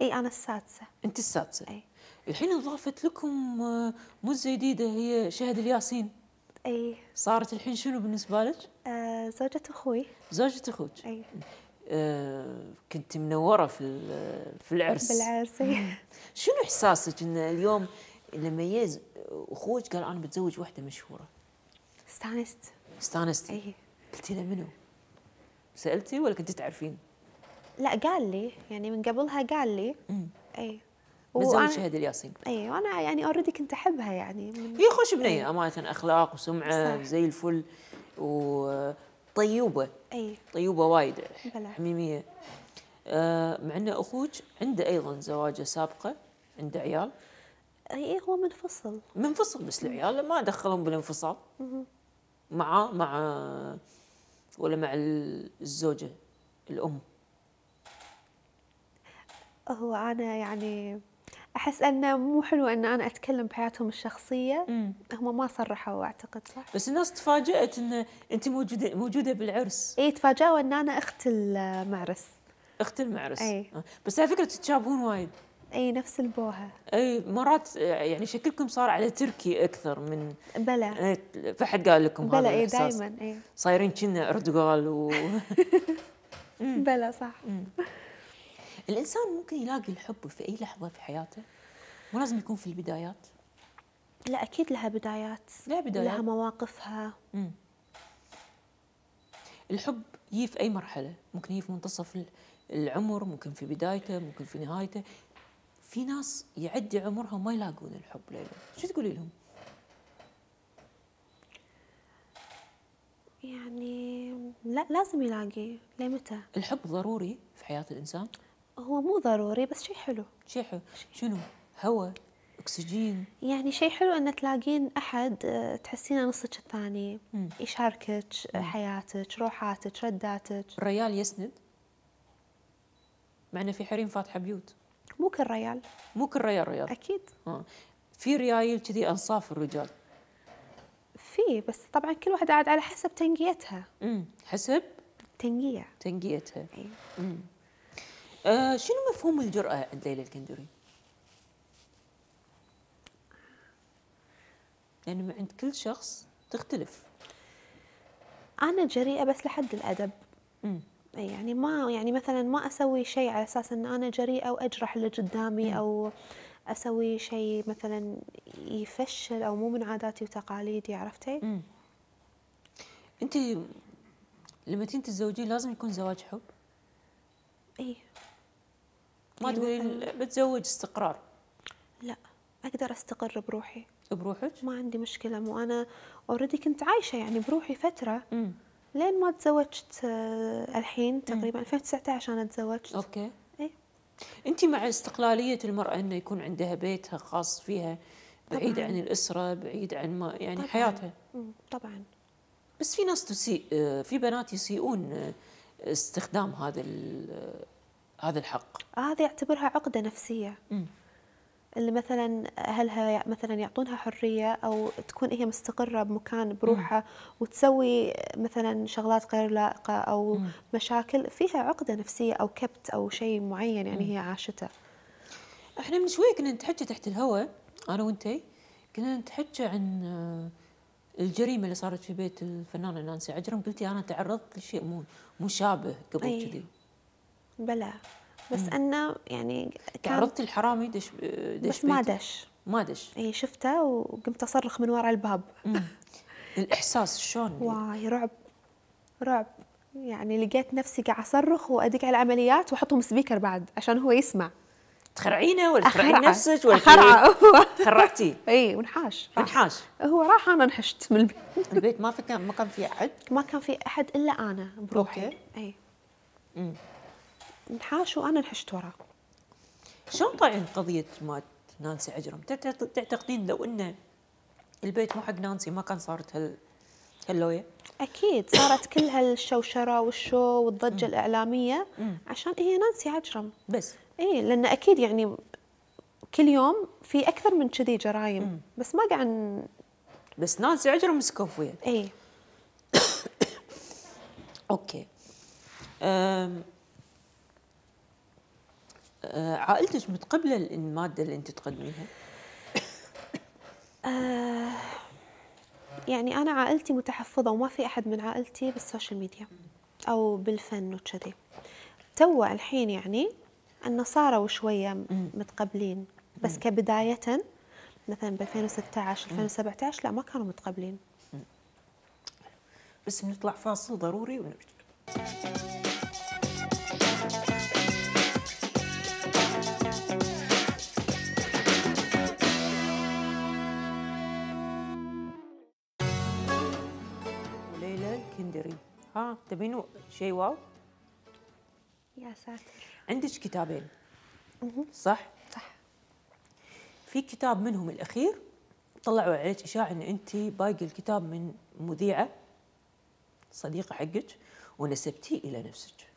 اي انا السادسة انت السادسة اي الحين انضافت لكم آه، مزة جديدة هي شهد الياسين اي صارت الحين شنو بالنسبة لك؟ آه زوجة اخوي زوجة اخوك اي آه، كنت منوره في في العرس بالعرس شنو احساسك ان اليوم لما يز اخوك قال انا بتزوج واحده مشهوره استانست استانست اي قلتي له منو؟ سالتي ولا كنت تعرفين؟ لا قال لي يعني من قبلها قال لي اي متزوج شهد الياسين اي وانا يعني اوريدي كنت احبها يعني هي خوش بنيه إيه. امانه اخلاق وسمعه صح. زي الفل وطيوبه اي طيوبه وايد حميميه آه مع ان اخوك عنده ايضا زواجه سابقه عنده عيال اي إيه، هو منفصل منفصل بس العيال ما دخلهم بالانفصال مع مع ولا مع الزوجه الام هو انا يعني احس انه مو حلو ان انا اتكلم بحياتهم الشخصيه مم. هم ما صرحوا اعتقد صح بس الناس تفاجات ان انت موجوده موجوده بالعرس اي تفاجئوا ان انا اخت المعرس اخت المعرس اي آه. بس على فكره تتشابهون وايد اي نفس البوها اي مرات آه، يعني شكلكم صار على تركي اكثر من بلى فحد قال لكم بلى هذا اي دائما اي صايرين كنا اردقال و بلى صح الإنسان ممكن يلاقي الحب في أي لحظة في حياته مو لازم يكون في البدايات لا أكيد لها بدايات لها بدايات لها مواقفها مم. الحب يجي في أي مرحلة ممكن يجي في منتصف العمر ممكن في بدايته ممكن في نهايته في ناس يعدي عمرها وما يلاقون الحب ليلى شو تقولي لهم؟ يعني لا لازم يلاقي لمتى؟ الحب ضروري في حياة الإنسان؟ هو مو ضروري بس شيء حلو شيء حلو شنو هواء اكسجين يعني شيء حلو ان تلاقين احد آه، تحسينه نصك الثاني يشاركك آه، حياتك روحاتك رداتك الريال يسند مع انه في حريم فاتحه بيوت مو كل ريال مو كل ريال ريال اكيد آه. في ريايل كذي انصاف الرجال في بس طبعا كل واحد قاعد على حسب تنقيتها امم حسب تنقيه تنقيتها اي آه، شنو مفهوم الجرأة عند ليلى الكندوري؟ لأن يعني عند كل شخص تختلف أنا جريئة بس لحد الأدب يعني ما يعني مثلا ما أسوي شيء على أساس أن أنا جريئة وأجرح اللي قدامي أو أسوي شيء مثلا يفشل أو مو من عاداتي وتقاليدي عرفتي؟ مم. أنت لما تين تتزوجين لازم يكون زواج حب؟ إيه ما تقولين أيوة، أيوة. بتزوج استقرار لا اقدر استقر بروحي بروحك ما عندي مشكله مو انا اوريدي كنت عايشه يعني بروحي فتره مم. لين ما تزوجت آه، الحين تقريبا 2019 انا تزوجت اوكي اي انت مع استقلاليه المراه انه يكون عندها بيتها خاص فيها بعيد طبعاً. عن الاسره بعيد عن ما يعني طبعاً. حياتها طبعا بس في ناس تسيء آه، في بنات يسيئون آه، استخدام هذا هذا الحق هذه اعتبرها عقده نفسيه م. اللي مثلا اهلها مثلا يعطونها حريه او تكون هي مستقره بمكان بروحها وتسوي مثلا شغلات غير لائقه او مشاكل فيها عقده نفسيه او كبت او شيء معين يعني هي عاشته. احنا من شويه كنا نتحكى تحت الهواء انا وانتي كنا نتحكى عن الجريمه اللي صارت في بيت الفنانه نانسي عجرم قلتي انا تعرضت لشيء مشابه قبل كذي. أيه. بلا بس مم. انه يعني تعرضتي يعني الحرامي دش دش بس ما دش ما دش اي شفته وقمت اصرخ من ورا الباب الاحساس شلون واي رعب رعب يعني لقيت نفسي قاعد اصرخ وادق على العمليات واحطهم سبيكر بعد عشان هو يسمع تخرعينه ولا تخرعين نفسك ولا تخرعتي اي ونحاش ونحاش هو راح انا انحشت من البيت البيت ما في كان ما كان في احد ما كان في احد الا انا بروحي اي نحاش وانا نحشت وراه شلون طالعين قضيه مات نانسي عجرم تعتقدين لو انه البيت مو حق نانسي ما كان صارت هال هاللوية اكيد صارت كل هالشوشره والشو والضجه م. الاعلاميه م. عشان هي نانسي عجرم بس اي لان اكيد يعني كل يوم في اكثر من كذي جرايم م. بس ما قاعد بس نانسي عجرم مسكوفيه اي اوكي أم. عائلتك متقبله الماده اللي انت تقدميها؟ آه، يعني انا عائلتي متحفظه وما في احد من عائلتي بالسوشيال ميديا او بالفن وكذي تو الحين يعني انه صاروا شويه متقبلين بس كبدايه مثلا ب 2016 2017 لا ما كانوا متقبلين بس بنطلع فاصل ضروري ونرجع ها آه، تبينوا شيء واو؟ يا ساتر عندك كتابين صح؟ صح في كتاب منهم الاخير طلعوا عليك اشاعه ان انت باقي الكتاب من مذيعه صديقه حقك ونسبتيه الى نفسك.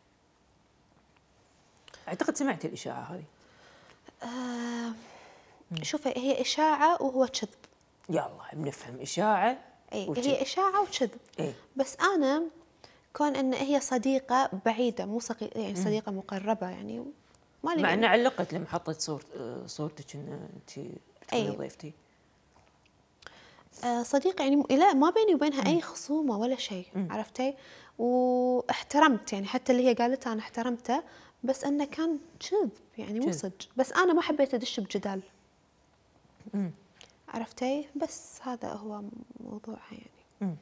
اعتقد سمعت الاشاعه هذه. آه شوفي هي اشاعه وهو كذب. يلا بنفهم اشاعه اي هي اشاعه وكذب. إيه؟ بس انا كون ان هي صديقه بعيده مو يعني صديقه مقربه يعني ما لي مع انها علقت لما حطت صور صورتك ان انت بتكوني أيوه. ضيفتي آه، صديقة يعني لا ما بيني وبينها اي خصومه ولا شيء عرفتي واحترمت يعني حتى اللي هي قالته انا احترمته بس انه كان كذب يعني مو صدق بس انا ما حبيت ادش بجدال عرفتي بس هذا هو موضوعها يعني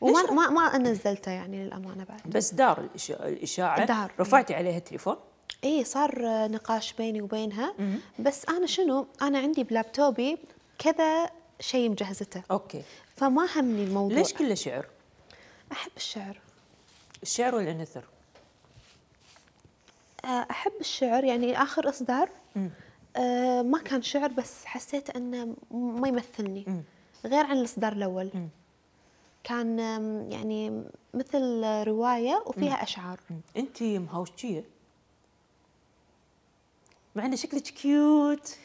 وما ما ما نزلته يعني للامانه بعد بس دار الإشاعة, دار رفعتي عليها التليفون؟ اي صار نقاش بيني وبينها بس انا شنو انا عندي بلابتوبي كذا شيء مجهزته اوكي فما همني الموضوع ليش كله شعر؟ احب الشعر الشعر ولا النثر؟ آه، احب الشعر يعني اخر اصدار آه، ما كان شعر بس حسيت انه ما يمثلني غير عن الاصدار الاول مم. كان يعني مثل روايه وفيها مم. اشعار انت مهاوشيه مع ان شكلك كيوت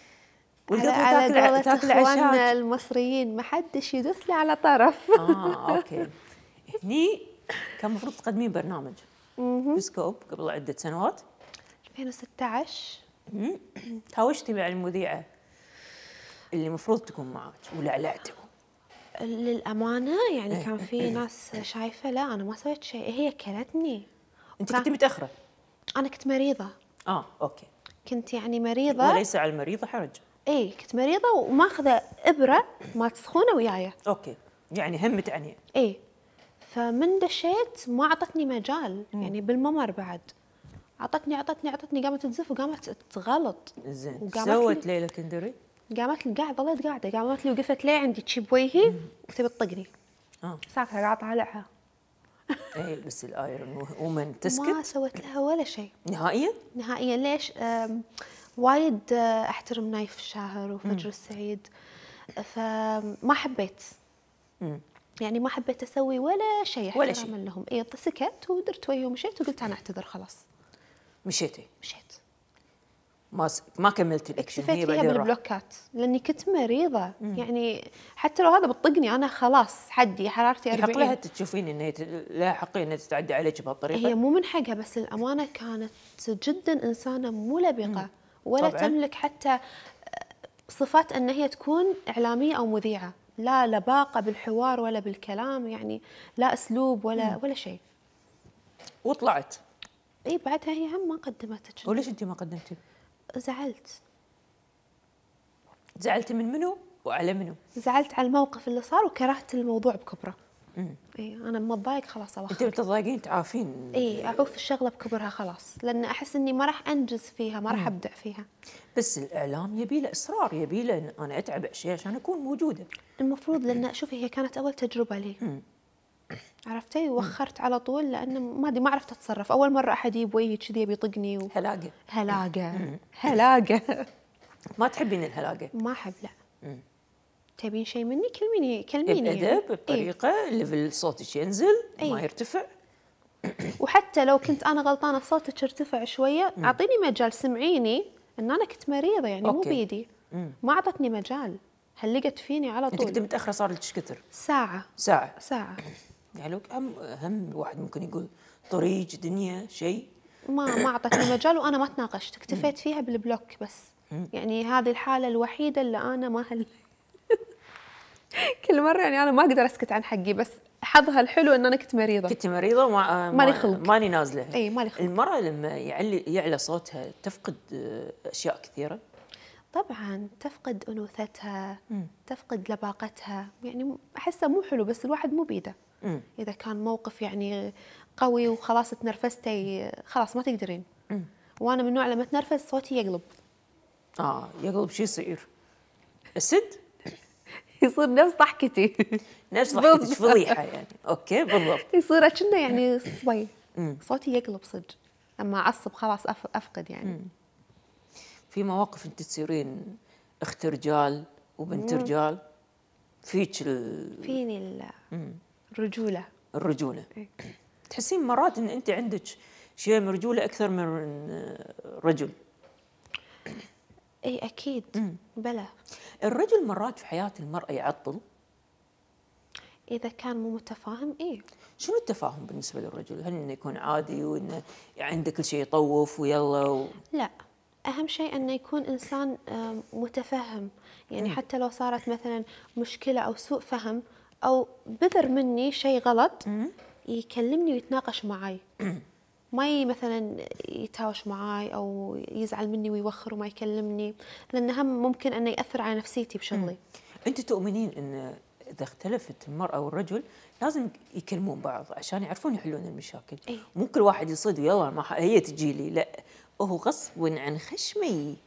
على, تاكل تاكل عشاك المصريين ما حدش يدوس لي على طرف اه اوكي هني كان المفروض تقدمين برنامج بسكوب قبل عده سنوات 2016 تهاوشتي مع المذيعه اللي المفروض تكون معك ولعلعتي للامانه يعني إيه، كان إيه، في إيه. ناس شايفه لا انا ما سويت شيء هي كلتني انت كنت متاخره انا كنت مريضه اه اوكي كنت يعني مريضه وليس على المريضه حرج اي كنت مريضه وماخذه ابره مالت سخونه وياي اوكي يعني همت عني اي فمن دشيت ما اعطتني مجال يعني بالممر بعد اعطتني اعطتني اعطتني قامت تزف وقامت تغلط زين سوت ليلى كندري؟ قامت لي قاعد ظليت قاعده قامت لي وقفت لي عندي تشي بويهي وتبي تطقني اه ساكته قاعد طالعها اي بس الايرون وومن تسكت ما سويت لها ولا شيء نهائيا نهائيا ليش وايد آه، احترم نايف الشاهر وفجر السعيد فما حبيت مم. يعني ما حبيت اسوي ولا شيء ولا شيء لهم اي سكت ودرت وجهي ومشيت وقلت انا اعتذر خلاص مشيتي مشيت ما س... ما كملت الاكشن اكتفيت فيها بالبلوكات لاني كنت مريضه مم. يعني حتى لو هذا بتطقني انا خلاص حدي حرارتي 40 حق لها تشوفين ان يت... لها حق انها تتعدى عليك بهالطريقه هي مو من حقها بس الامانه كانت جدا انسانه ملبقه لبقه ولا طبعاً. تملك حتى صفات ان هي تكون اعلاميه او مذيعه لا لباقه بالحوار ولا بالكلام يعني لا اسلوب ولا مم. ولا شيء وطلعت اي بعدها هي هم ما قدمت وليش انت ما قدمتي؟ زعلت زعلتي من منو وعلى منو زعلت على الموقف اللي صار وكرهت الموضوع بكبره اي انا ما اتضايق خلاص اوخر انت بتضايقين تعافين اي اعوف الشغله بكبرها خلاص لان احس اني ما راح انجز فيها ما راح ابدع فيها بس الاعلام يبي له اصرار يبي له انا اتعب اشياء عشان اكون موجوده المفروض لان شوفي هي كانت اول تجربه لي عرفتي وخرت على طول لانه ما ادري ما عرفت اتصرف اول مره احد يجيب وجهي كذي بيطقني و... هلاقه هلاقه هلاقه ما تحبين الهلاقه ما احب لا تبين شيء مني كلميني كلميني يعني. بادب إيه. بطريقه إيه؟ ليفل صوتك ينزل إيه؟ ما يرتفع وحتى لو كنت انا غلطانه صوتك ارتفع شويه اعطيني مجال سمعيني ان انا كنت مريضه يعني أوكي. مو بيدي ما اعطتني مجال هلقت فيني على طول انت كنت متاخره صار لك كثر ساعه ساعه ساعه يعني هم اهم واحد ممكن يقول طريق دنيا شيء ما ما اعطتني مجال وانا ما تناقشت اكتفيت فيها بالبلوك بس يعني هذه الحاله الوحيده اللي انا ما هل كل مره يعني انا ما اقدر اسكت عن حقي بس حظها الحلو ان انا كنت مريضه كنت مريضه وما آه، مالي خلق ماني نازله اي مالي خلق المراه لما يعلي يعلى صوتها تفقد آه، اشياء كثيره طبعا تفقد انوثتها تفقد لباقتها يعني احسه مو حلو بس الواحد مو بيده مم. اذا كان موقف يعني قوي وخلاص تنرفزتي خلاص ما تقدرين مم. وانا من النوع لما اتنرفز صوتي يقلب اه يقلب شو يصير؟ اسد؟ يصير نفس ضحكتي نفس ضحكتك فضيحه يعني اوكي بالضبط يصير كأنه يعني صبي صوتي يقلب صدق لما اعصب خلاص افقد يعني في مواقف انت تصيرين اخت رجال وبنت رجال فيك ال... فيني ال... الرجوله الرجوله إيه؟ تحسين مرات ان انت عندك شيء من رجوله اكثر من رجل اي اكيد مم. بلى الرجل مرات في حياه المراه يعطل اذا كان مو متفاهم اي شنو التفاهم بالنسبه للرجل هل انه يكون عادي وانه عنده كل شيء يطوف ويلا و... لا اهم شيء انه يكون انسان متفهم يعني مم. حتى لو صارت مثلا مشكله او سوء فهم او بذر مني شيء غلط يكلمني ويتناقش معي ما مثلا يتهاوش معي او يزعل مني ويوخر وما يكلمني لان هم ممكن انه ياثر على نفسيتي بشغلي انت تؤمنين ان اذا اختلفت المراه والرجل لازم يكلمون بعض عشان يعرفون يحلون المشاكل إيه؟ مو كل واحد يصيد ويلا ما هي تجي لي لا هو غصب عن خشمي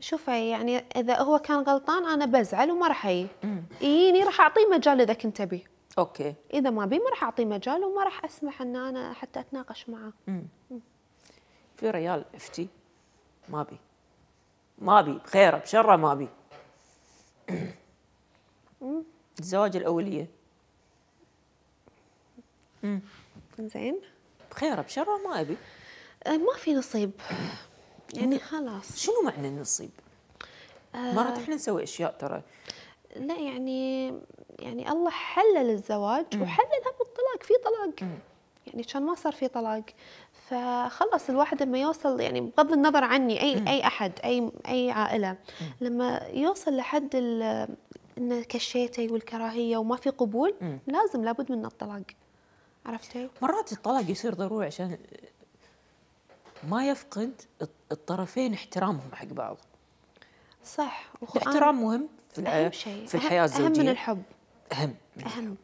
شوفي يعني اذا هو كان غلطان انا بزعل وما راح يجيني راح اعطيه مجال اذا كنت ابي اوكي اذا ما بي ما راح اعطيه مجال وما راح اسمح ان انا حتى اتناقش معه مم. مم. في ريال افتي ما بي ما بي بخيره بشره ما بي الزواج الاوليه امم زين بخيره بشره ما ابي أه، ما في نصيب يعني خلاص شنو معنى النصيب؟ آه مرات احنا نسوي اشياء ترى لا يعني يعني الله حلل الزواج م. وحللها بالطلاق في طلاق يعني كان ما صار في طلاق فخلص الواحد لما يوصل يعني بغض النظر عني اي اي احد اي اي عائله لما يوصل لحد انه كشيتي والكراهيه وما في قبول لازم لابد من الطلاق عرفتي؟ مرات الطلاق يصير ضروري عشان ما يفقد الطرفين احترامهم حق بعض صح الاحترام مهم في أه، الحياة أهم شيء. في الحياة الزوجية أهم من الحب أهم من أهم الحب.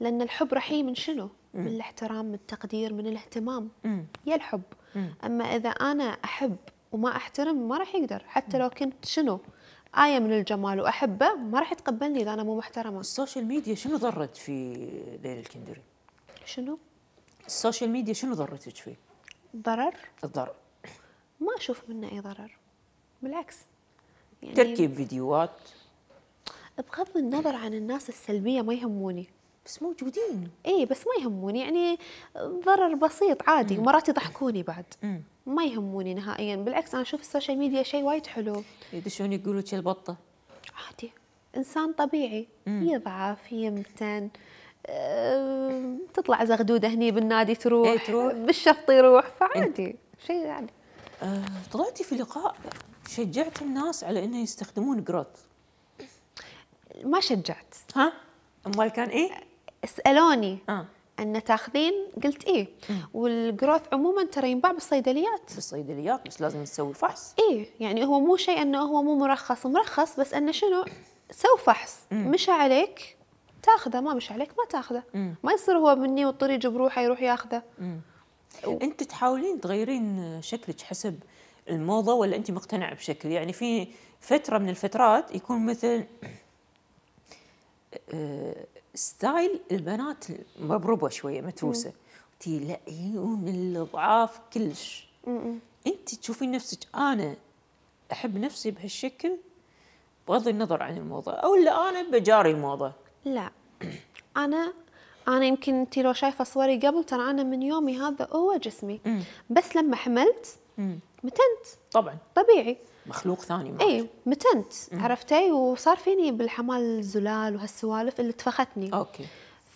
لأن الحب رحيم من شنو؟ مم. من الاحترام من التقدير من الاهتمام مم. يا الحب مم. أما إذا أنا أحب وما أحترم ما راح يقدر حتى لو كنت شنو؟ آية من الجمال وأحبه ما راح يتقبلني إذا أنا مو محترمة السوشيال ميديا شنو ضرت في ليلى الكندري؟ شنو؟ السوشيال ميديا شنو ضرتك فيه؟ ضرر الضرر ما اشوف منه اي ضرر بالعكس يعني تركيب فيديوهات بغض النظر عن الناس السلبيه ما يهموني بس موجودين اي بس ما يهموني يعني ضرر بسيط عادي مرات يضحكوني بعد مم. ما يهموني نهائيا بالعكس انا اشوف السوشيال ميديا شيء وايد حلو يدشون يقولوا شي البطه عادي انسان طبيعي مم. يضعف يمتن آه، تطلع زغدوده هني بالنادي تروح ايه تروح بالشفط يروح فعادي شيء يعني آه طلعتي في لقاء شجعت الناس على انه يستخدمون جروت ما شجعت ها امال كان ايه سالوني آه. ان تاخذين قلت ايه والجروث عموما ترى ينباع بالصيدليات بالصيدليات بس لازم تسوي فحص ايه يعني هو مو شيء انه هو مو مرخص مرخص بس انه شنو سو فحص مشى عليك تاخذه ما مش عليك ما تاخذه ما يصير هو مني والطريق بروحه يروح ياخذه و... انت تحاولين تغيرين شكلك حسب الموضه ولا انت مقتنعه بشكل يعني في فتره من الفترات يكون مثل آه، ستايل البنات مبروبه شويه متروسه تي لا كلش انت تشوفين نفسك انا احب نفسي بهالشكل بغض النظر عن الموضه او لا انا بجاري الموضه لا انا انا يمكن انت لو شايفه صوري قبل ترى انا من يومي هذا هو جسمي بس لما حملت متنت طبعا طبيعي مخلوق ثاني معك اي متنت عرفتي وصار فيني بالحمال زلال وهالسوالف اللي تفختني اوكي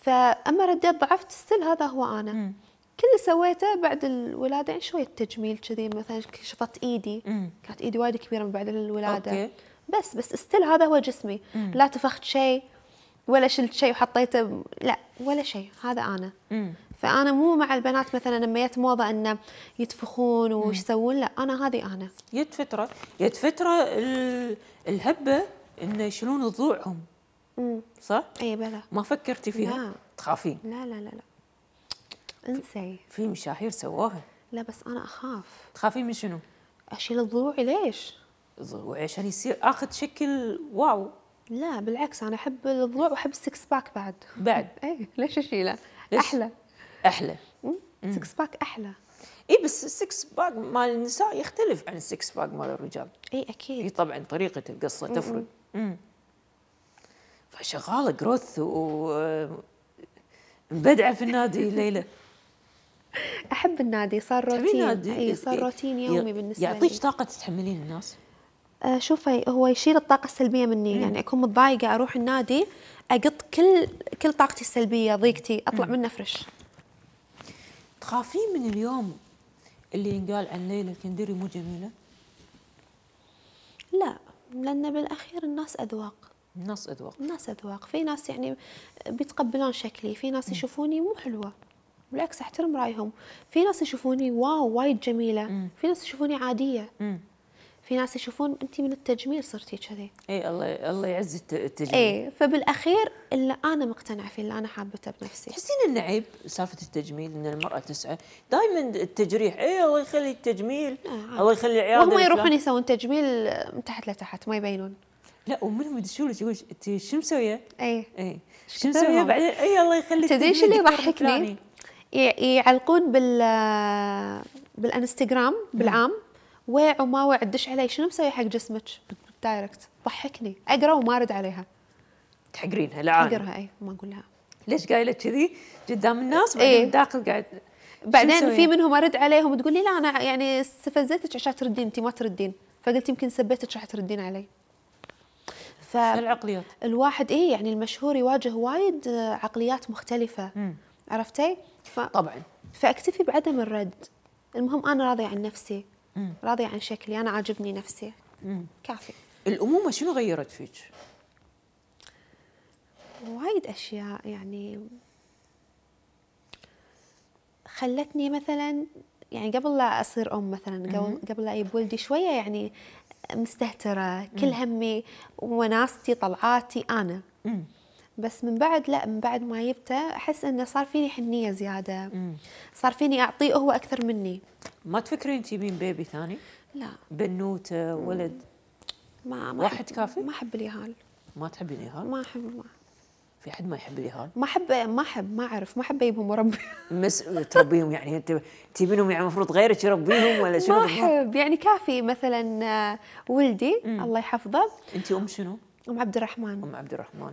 فاما رديت ضعفت ستيل هذا هو انا مم. كل اللي سويته بعد الولاده يعني شويه تجميل كذي مثلا شفت ايدي مم. كانت ايدي وايد كبيره من بعد الولاده أوكي. بس بس ستيل هذا هو جسمي مم. لا تفخت شيء ولا شلت شيء وحطيته لا ولا شيء هذا انا مم. فانا مو مع البنات مثلا لما جت موضه ان يتفخون وش يسوون لا انا هذه انا جت فتره جت فتره الهبه انه يشيلون ضلوعهم صح؟ اي بلى ما فكرتي فيها؟ لا. تخافين؟ لا لا لا لا انسي في مشاهير سووها لا بس انا اخاف تخافين من شنو؟ اشيل ضلوعي ليش؟ ضلوعي عشان يصير اخذ شكل واو لا بالعكس انا احب الضلوع واحب السكس باك بعد بعد اي ليش اشيله؟ احلى احلى سكس باك احلى اي بس السكس باك مال النساء يختلف عن السكس باك مال الرجال اي اكيد اي طبعا طريقه القصه تفرق فشغاله جروث ومبدعه في النادي ليلى احب النادي صار روتين اي صار إيه. روتين يومي بالنسبه لي يعطيك طاقه تتحملين الناس آه، شوفي هو يشيل الطاقه السلبيه مني مم. يعني اكون متضايقه اروح النادي اقط كل كل طاقتي السلبيه ضيقتي اطلع منه فريش تخافين من اليوم اللي ينقال عن ليلى الكندري مو جميله لا لان بالاخير الناس اذواق الناس اذواق الناس اذواق في ناس يعني بيتقبلون شكلي في ناس يشوفوني مو حلوه بالعكس احترم رايهم في ناس يشوفوني واو وايد جميله مم. في ناس يشوفوني عاديه مم. في ناس يشوفون انت من التجميل صرتي كذي اي الله الله يعز التجميل اي فبالاخير اللي انا مقتنعه فيه اللي انا حابته بنفسي تحسين انه عيب سالفه التجميل ان المراه تسعى دائما التجريح اي الله يخلي التجميل آه. الله يخلي العياده وهم يروحون يسوون تجميل من تحت لتحت ما يبينون لا ومنهم يدشون يقول انت شو مسويه؟ اي اي شو مسويه بعدين اي الله يخلي تدري شو اللي يضحكني؟ يعلقون بال بالانستغرام بالعام واع وما واع تدش علي شنو مسوي حق جسمك دايركت ضحكني اقرا وما ارد عليها تحقرينها لعان اقرها اي ما اقول لها ليش قايله كذي قدام الناس وبعدين ايه؟ داخل قاعد بعدين في منهم ارد عليهم تقول لي لا انا يعني استفزتك عشان تردين انت ما تردين فقلت يمكن سبيتك راح تردين علي العقليات الواحد ايه يعني المشهور يواجه وايد آه، عقليات مختلفه مم. عرفتي ف... طبعا فاكتفي بعدم الرد المهم انا راضيه عن نفسي راضيه عن شكلي انا عاجبني نفسي كافي الامومه شنو غيرت فيك وايد اشياء يعني خلتني مثلا يعني قبل لا اصير ام مثلا قبل قبل لا اجيب ولدي شويه يعني مستهتره كل همي وناستي طلعاتي انا مم. بس من بعد لا من بعد ما جبته احس انه صار فيني حنيه زياده صار فيني اعطيه هو اكثر مني ما تفكرين تجيبين بيبي ثاني لا بنوته ولد ما ما واحد كافي ما احب اليهال ما تحبين اليهال؟ ما احب ما في حد ما يحب اليهال؟ ما احب ما احب ما اعرف ما احب اجيبهم وربي مس تربيهم يعني انت تجيبينهم يعني المفروض غيرك يربيهم ولا شنو ما احب يعني كافي مثلا آه، ولدي مم. الله يحفظه انت ام شنو ام عبد الرحمن ام عبد الرحمن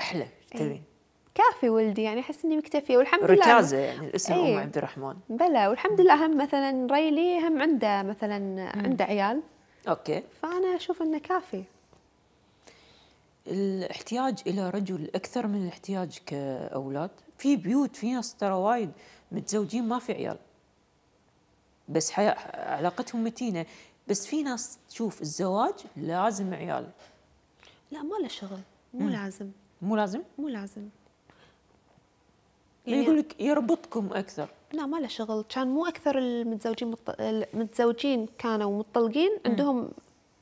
احلى إيه. تبين كافي ولدي يعني احس اني مكتفيه والحمد لله ركازه يعني الاسم ايه. ام عبد الرحمن بلا والحمد لله هم مثلا ريلي هم عنده مثلا عنده عيال اوكي فانا اشوف انه كافي الاحتياج الى رجل اكثر من الاحتياج كاولاد في بيوت في ناس ترى وايد متزوجين ما في عيال بس حي... علاقتهم متينه بس في ناس تشوف الزواج لازم عيال لا ما له شغل مو لازم مو لازم؟ مو لازم يعني, يعني يقول لك يربطكم اكثر لا ما له شغل كان مو اكثر المتزوجين مط... المتزوجين كانوا متطلقين عندهم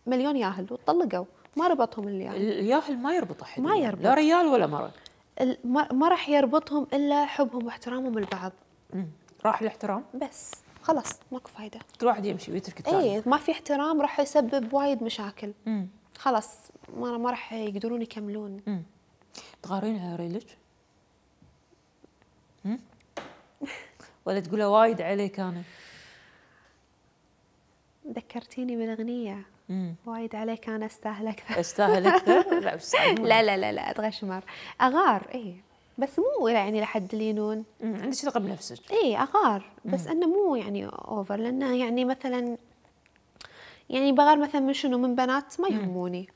مليون ياهل وطلقوا ما ربطهم الياهل الياهل ما يربط احد ما يربط لا ريال ولا مره ما راح يربطهم الا حبهم واحترامهم لبعض راح الاحترام بس خلاص ماكو فايده كل واحد يمشي ويترك الثاني اي ما في احترام راح يسبب وايد مشاكل مم. خلاص ما ما راح يقدرون يكملون مم. تغارين على ريلك؟ ولا تقولها وايد عليك انا؟ ذكرتيني بالاغنيه وايد عليك انا استاهل اكثر استاهل اكثر؟ لا لا لا لا اتغشمر اغار اي بس مو يعني لحد لينون عندك ثقه بنفسك اي اغار بس انه مو يعني اوفر لانه يعني مثلا يعني بغار مثلا من شنو من بنات ما يهموني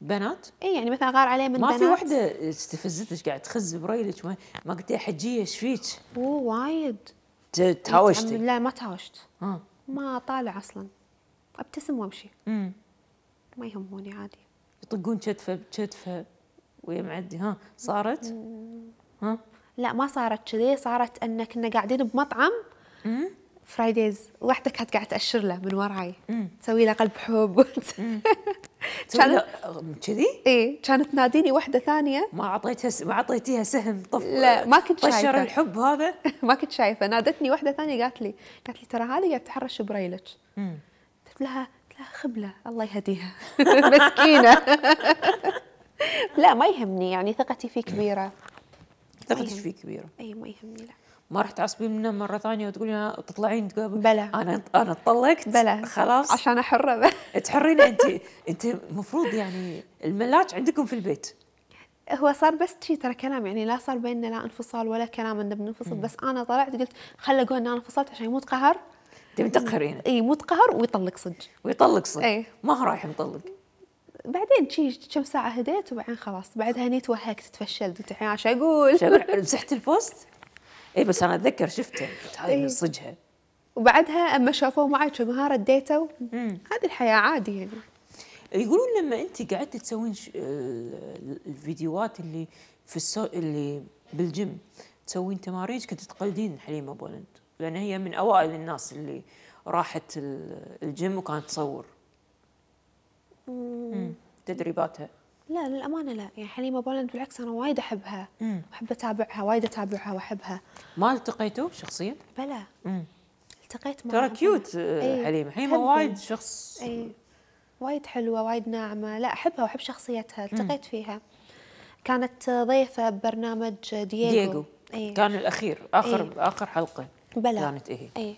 بنات؟ اي يعني مثلا غار عليه من ما بنات ما في وحده استفزتك قاعد تخز بريلك ما, قلت قلت حجيه ايش فيك؟ اوه وايد تهاوشتي؟ لا ما تهاوشت آه. ما طالع اصلا ابتسم وامشي امم ما يهموني عادي يطقون كتفه بكتفه ويا معدي ها صارت؟ ها؟ لا ما صارت كذي صارت ان كنا قاعدين بمطعم امم فرايديز واحده كانت قاعده تاشر له من وراي تسوي له قلب حب كانت كذي؟ اي كانت تناديني واحده ثانيه ما اعطيتها س... ما اعطيتيها سهم طف لا ما كنت شايفه طشر الحب هذا ما كنت شايفه نادتني واحده ثانيه قالت لي قالت لي ترى هذه قاعده تحرش بريلك قلت لها قلت لها خبله الله يهديها مسكينه لا ما يهمني يعني ثقتي فيه كبيره ثقتك فيه كبيره اي ما يهمني لا ما راح تعصبين منه مره ثانيه وتقولين تطلعين بلا انا انا اتطلقت بلا خلاص عشان احره تحرين انت انت المفروض يعني الملاج عندكم في البيت هو صار بس شيء ترى كلام يعني لا صار بيننا لا انفصال ولا كلام انه بننفصل بس انا طلعت قلت خلى اقول ان انا انفصلت عشان يموت قهر تبي تقهرين اي يموت قهر ويطلق صدق ويطلق صدق اي ما هو رايح مطلق بعدين شي كم ساعه هديت وبعدين خلاص بعدها هني وهكت تفشلت قلت الحين ايش اقول؟ مسحت البوست؟ اي بس انا اتذكر شفته هاي إيه. صجها وبعدها اما شافوه معي شنو ها رديته هذه الحياه عادي يعني يقولون لما انت قعدتي تسوين آه، الفيديوهات اللي في السو... اللي بالجيم تسوين تمارين كنت تقلدين حليمه بولند لان هي من اوائل الناس اللي راحت الجيم وكانت تصور تدريباتها لا للامانه لا يعني حليمه بولند بالعكس انا وايد احبها احب اتابعها وايد اتابعها واحبها ما التقيتوا شخصيا؟ بلى التقيت معها ترى كيوت آه، إيه، حليمه حليمه وايد شخص اي وايد حلوه وايد ناعمه لا احبها واحب شخصيتها التقيت فيها كانت ضيفه ببرنامج دييغو دييغو إيه. كان الاخير اخر أي. اخر حلقه بلى كانت ايه اي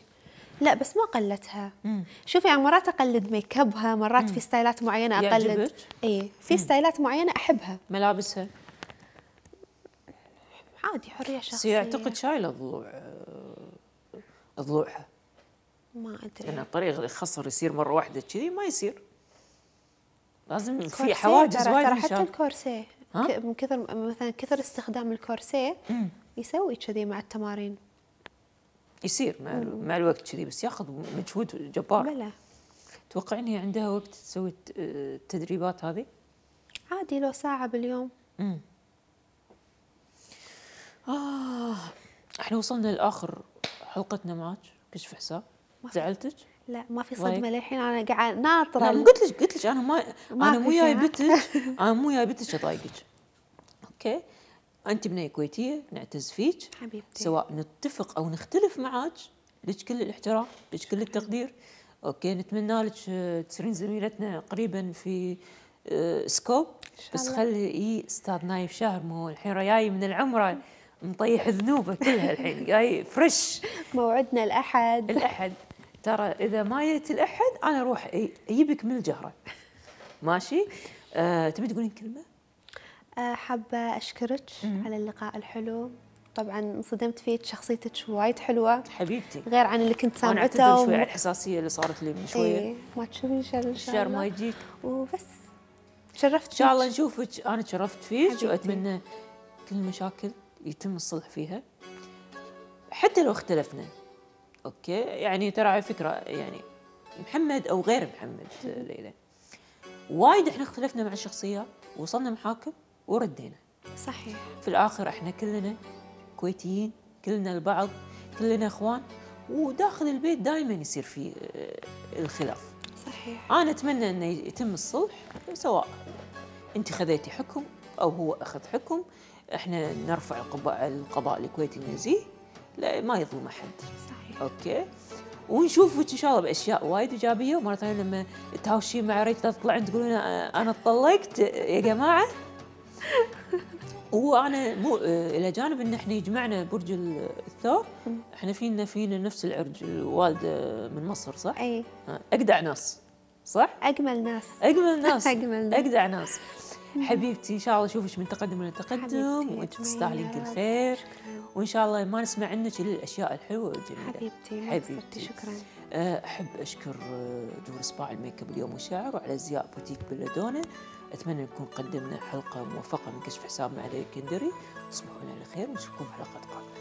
لا بس ما قلتها مم. شوفي يعني مرات اقلد ميك ابها مرات مم. في ستايلات معينه اقلد يعجبك؟ اي في ستايلات معينه احبها ملابسها عادي حريه شخصيه يعتقد شايله ضلوع ضلوعها ما ادري انا الطريق اللي خسر يصير مره واحده كذي ما يصير لازم في حواجز وايد ترى حتى الكورسيه من كثر مثلا كثر استخدام الكورسيه يسوي كذي مع التمارين يصير مع, مع الوقت كذي بس ياخذ مجهود جبار بلى توقع هي عندها وقت تسوي التدريبات هذه؟ عادي لو ساعة باليوم امم آه احنا وصلنا لاخر حلقتنا معك كشف حساب زعلتك؟ لا ما في صدمه للحين انا قاعد ناطره لا قلت لك قلت لك انا ما, ما انا مو جايبتك انا مو جايبتك اضايقك اوكي انت بنيه كويتيه نعتز فيك حبيبتي سواء نتفق او نختلف معك لك كل الاحترام لك كل التقدير اوكي نتمنى لك آه، تصيرين زميلتنا قريبا في آه، سكوب بس خلي استاذ نايف شهر مو الحين جاي من العمره مطيح ذنوبه كلها الحين جاي فريش موعدنا الاحد الاحد ترى اذا ما جيت الاحد انا اروح اجيبك من الجهره ماشي آه تبي تقولين كلمه أه، حابة أشكرك على اللقاء الحلو طبعا انصدمت فيك شخصيتك وايد حلوه حبيبتي غير عن اللي كنت سامعته انا و... شوي على الحساسيه اللي صارت لي من شويه ايه ما تشوفين شر ان شاء الله ما يجيك وبس شرفت ان شاء الله نشوفك انا شرفت فيك واتمنى كل المشاكل يتم الصلح فيها حتى لو اختلفنا اوكي يعني ترى على فكره يعني محمد او غير محمد ليلى وايد احنا اختلفنا مع الشخصيات وصلنا محاكم وردينا صحيح في الآخر إحنا كلنا كويتيين كلنا البعض كلنا إخوان وداخل البيت دائما يصير في آه، الخلاف صحيح أنا أتمنى أنه يتم الصلح سواء أنت خذيتي حكم أو هو أخذ حكم إحنا نرفع القضاء الكويتي النزيه لا ما يظلم أحد صحيح أوكي ونشوفك ان شاء الله باشياء وايد ايجابيه ومره ثانيه لما تهاوشين مع ريت تطلعين تقولون آه، انا اتطلقت آه، يا جماعه هو انا مو الى جانب ان احنا يجمعنا برج الثور احنا فينا فينا نفس العرج الوالده من مصر صح؟ اي اجدع ناس صح؟ اجمل ناس اجمل ناس اجمل ناس اجدع ناس حبيبتي ان شاء الله اشوفك من تقدم الى تقدم وانت تستاهلين كل خير وان شاء الله ما نسمع عنك الا الاشياء الحلوه والجميله حبيبتي حبيبتي شكرا احب اشكر آه، دور صباع الميك اب اليوم والشعر وعلى ازياء بوتيك بلادونا أتمنى نكون قدمنا حلقة موفقة من كشف حساب مع الكندري تصبحون على خير ونشوفكم في حلقة قادمة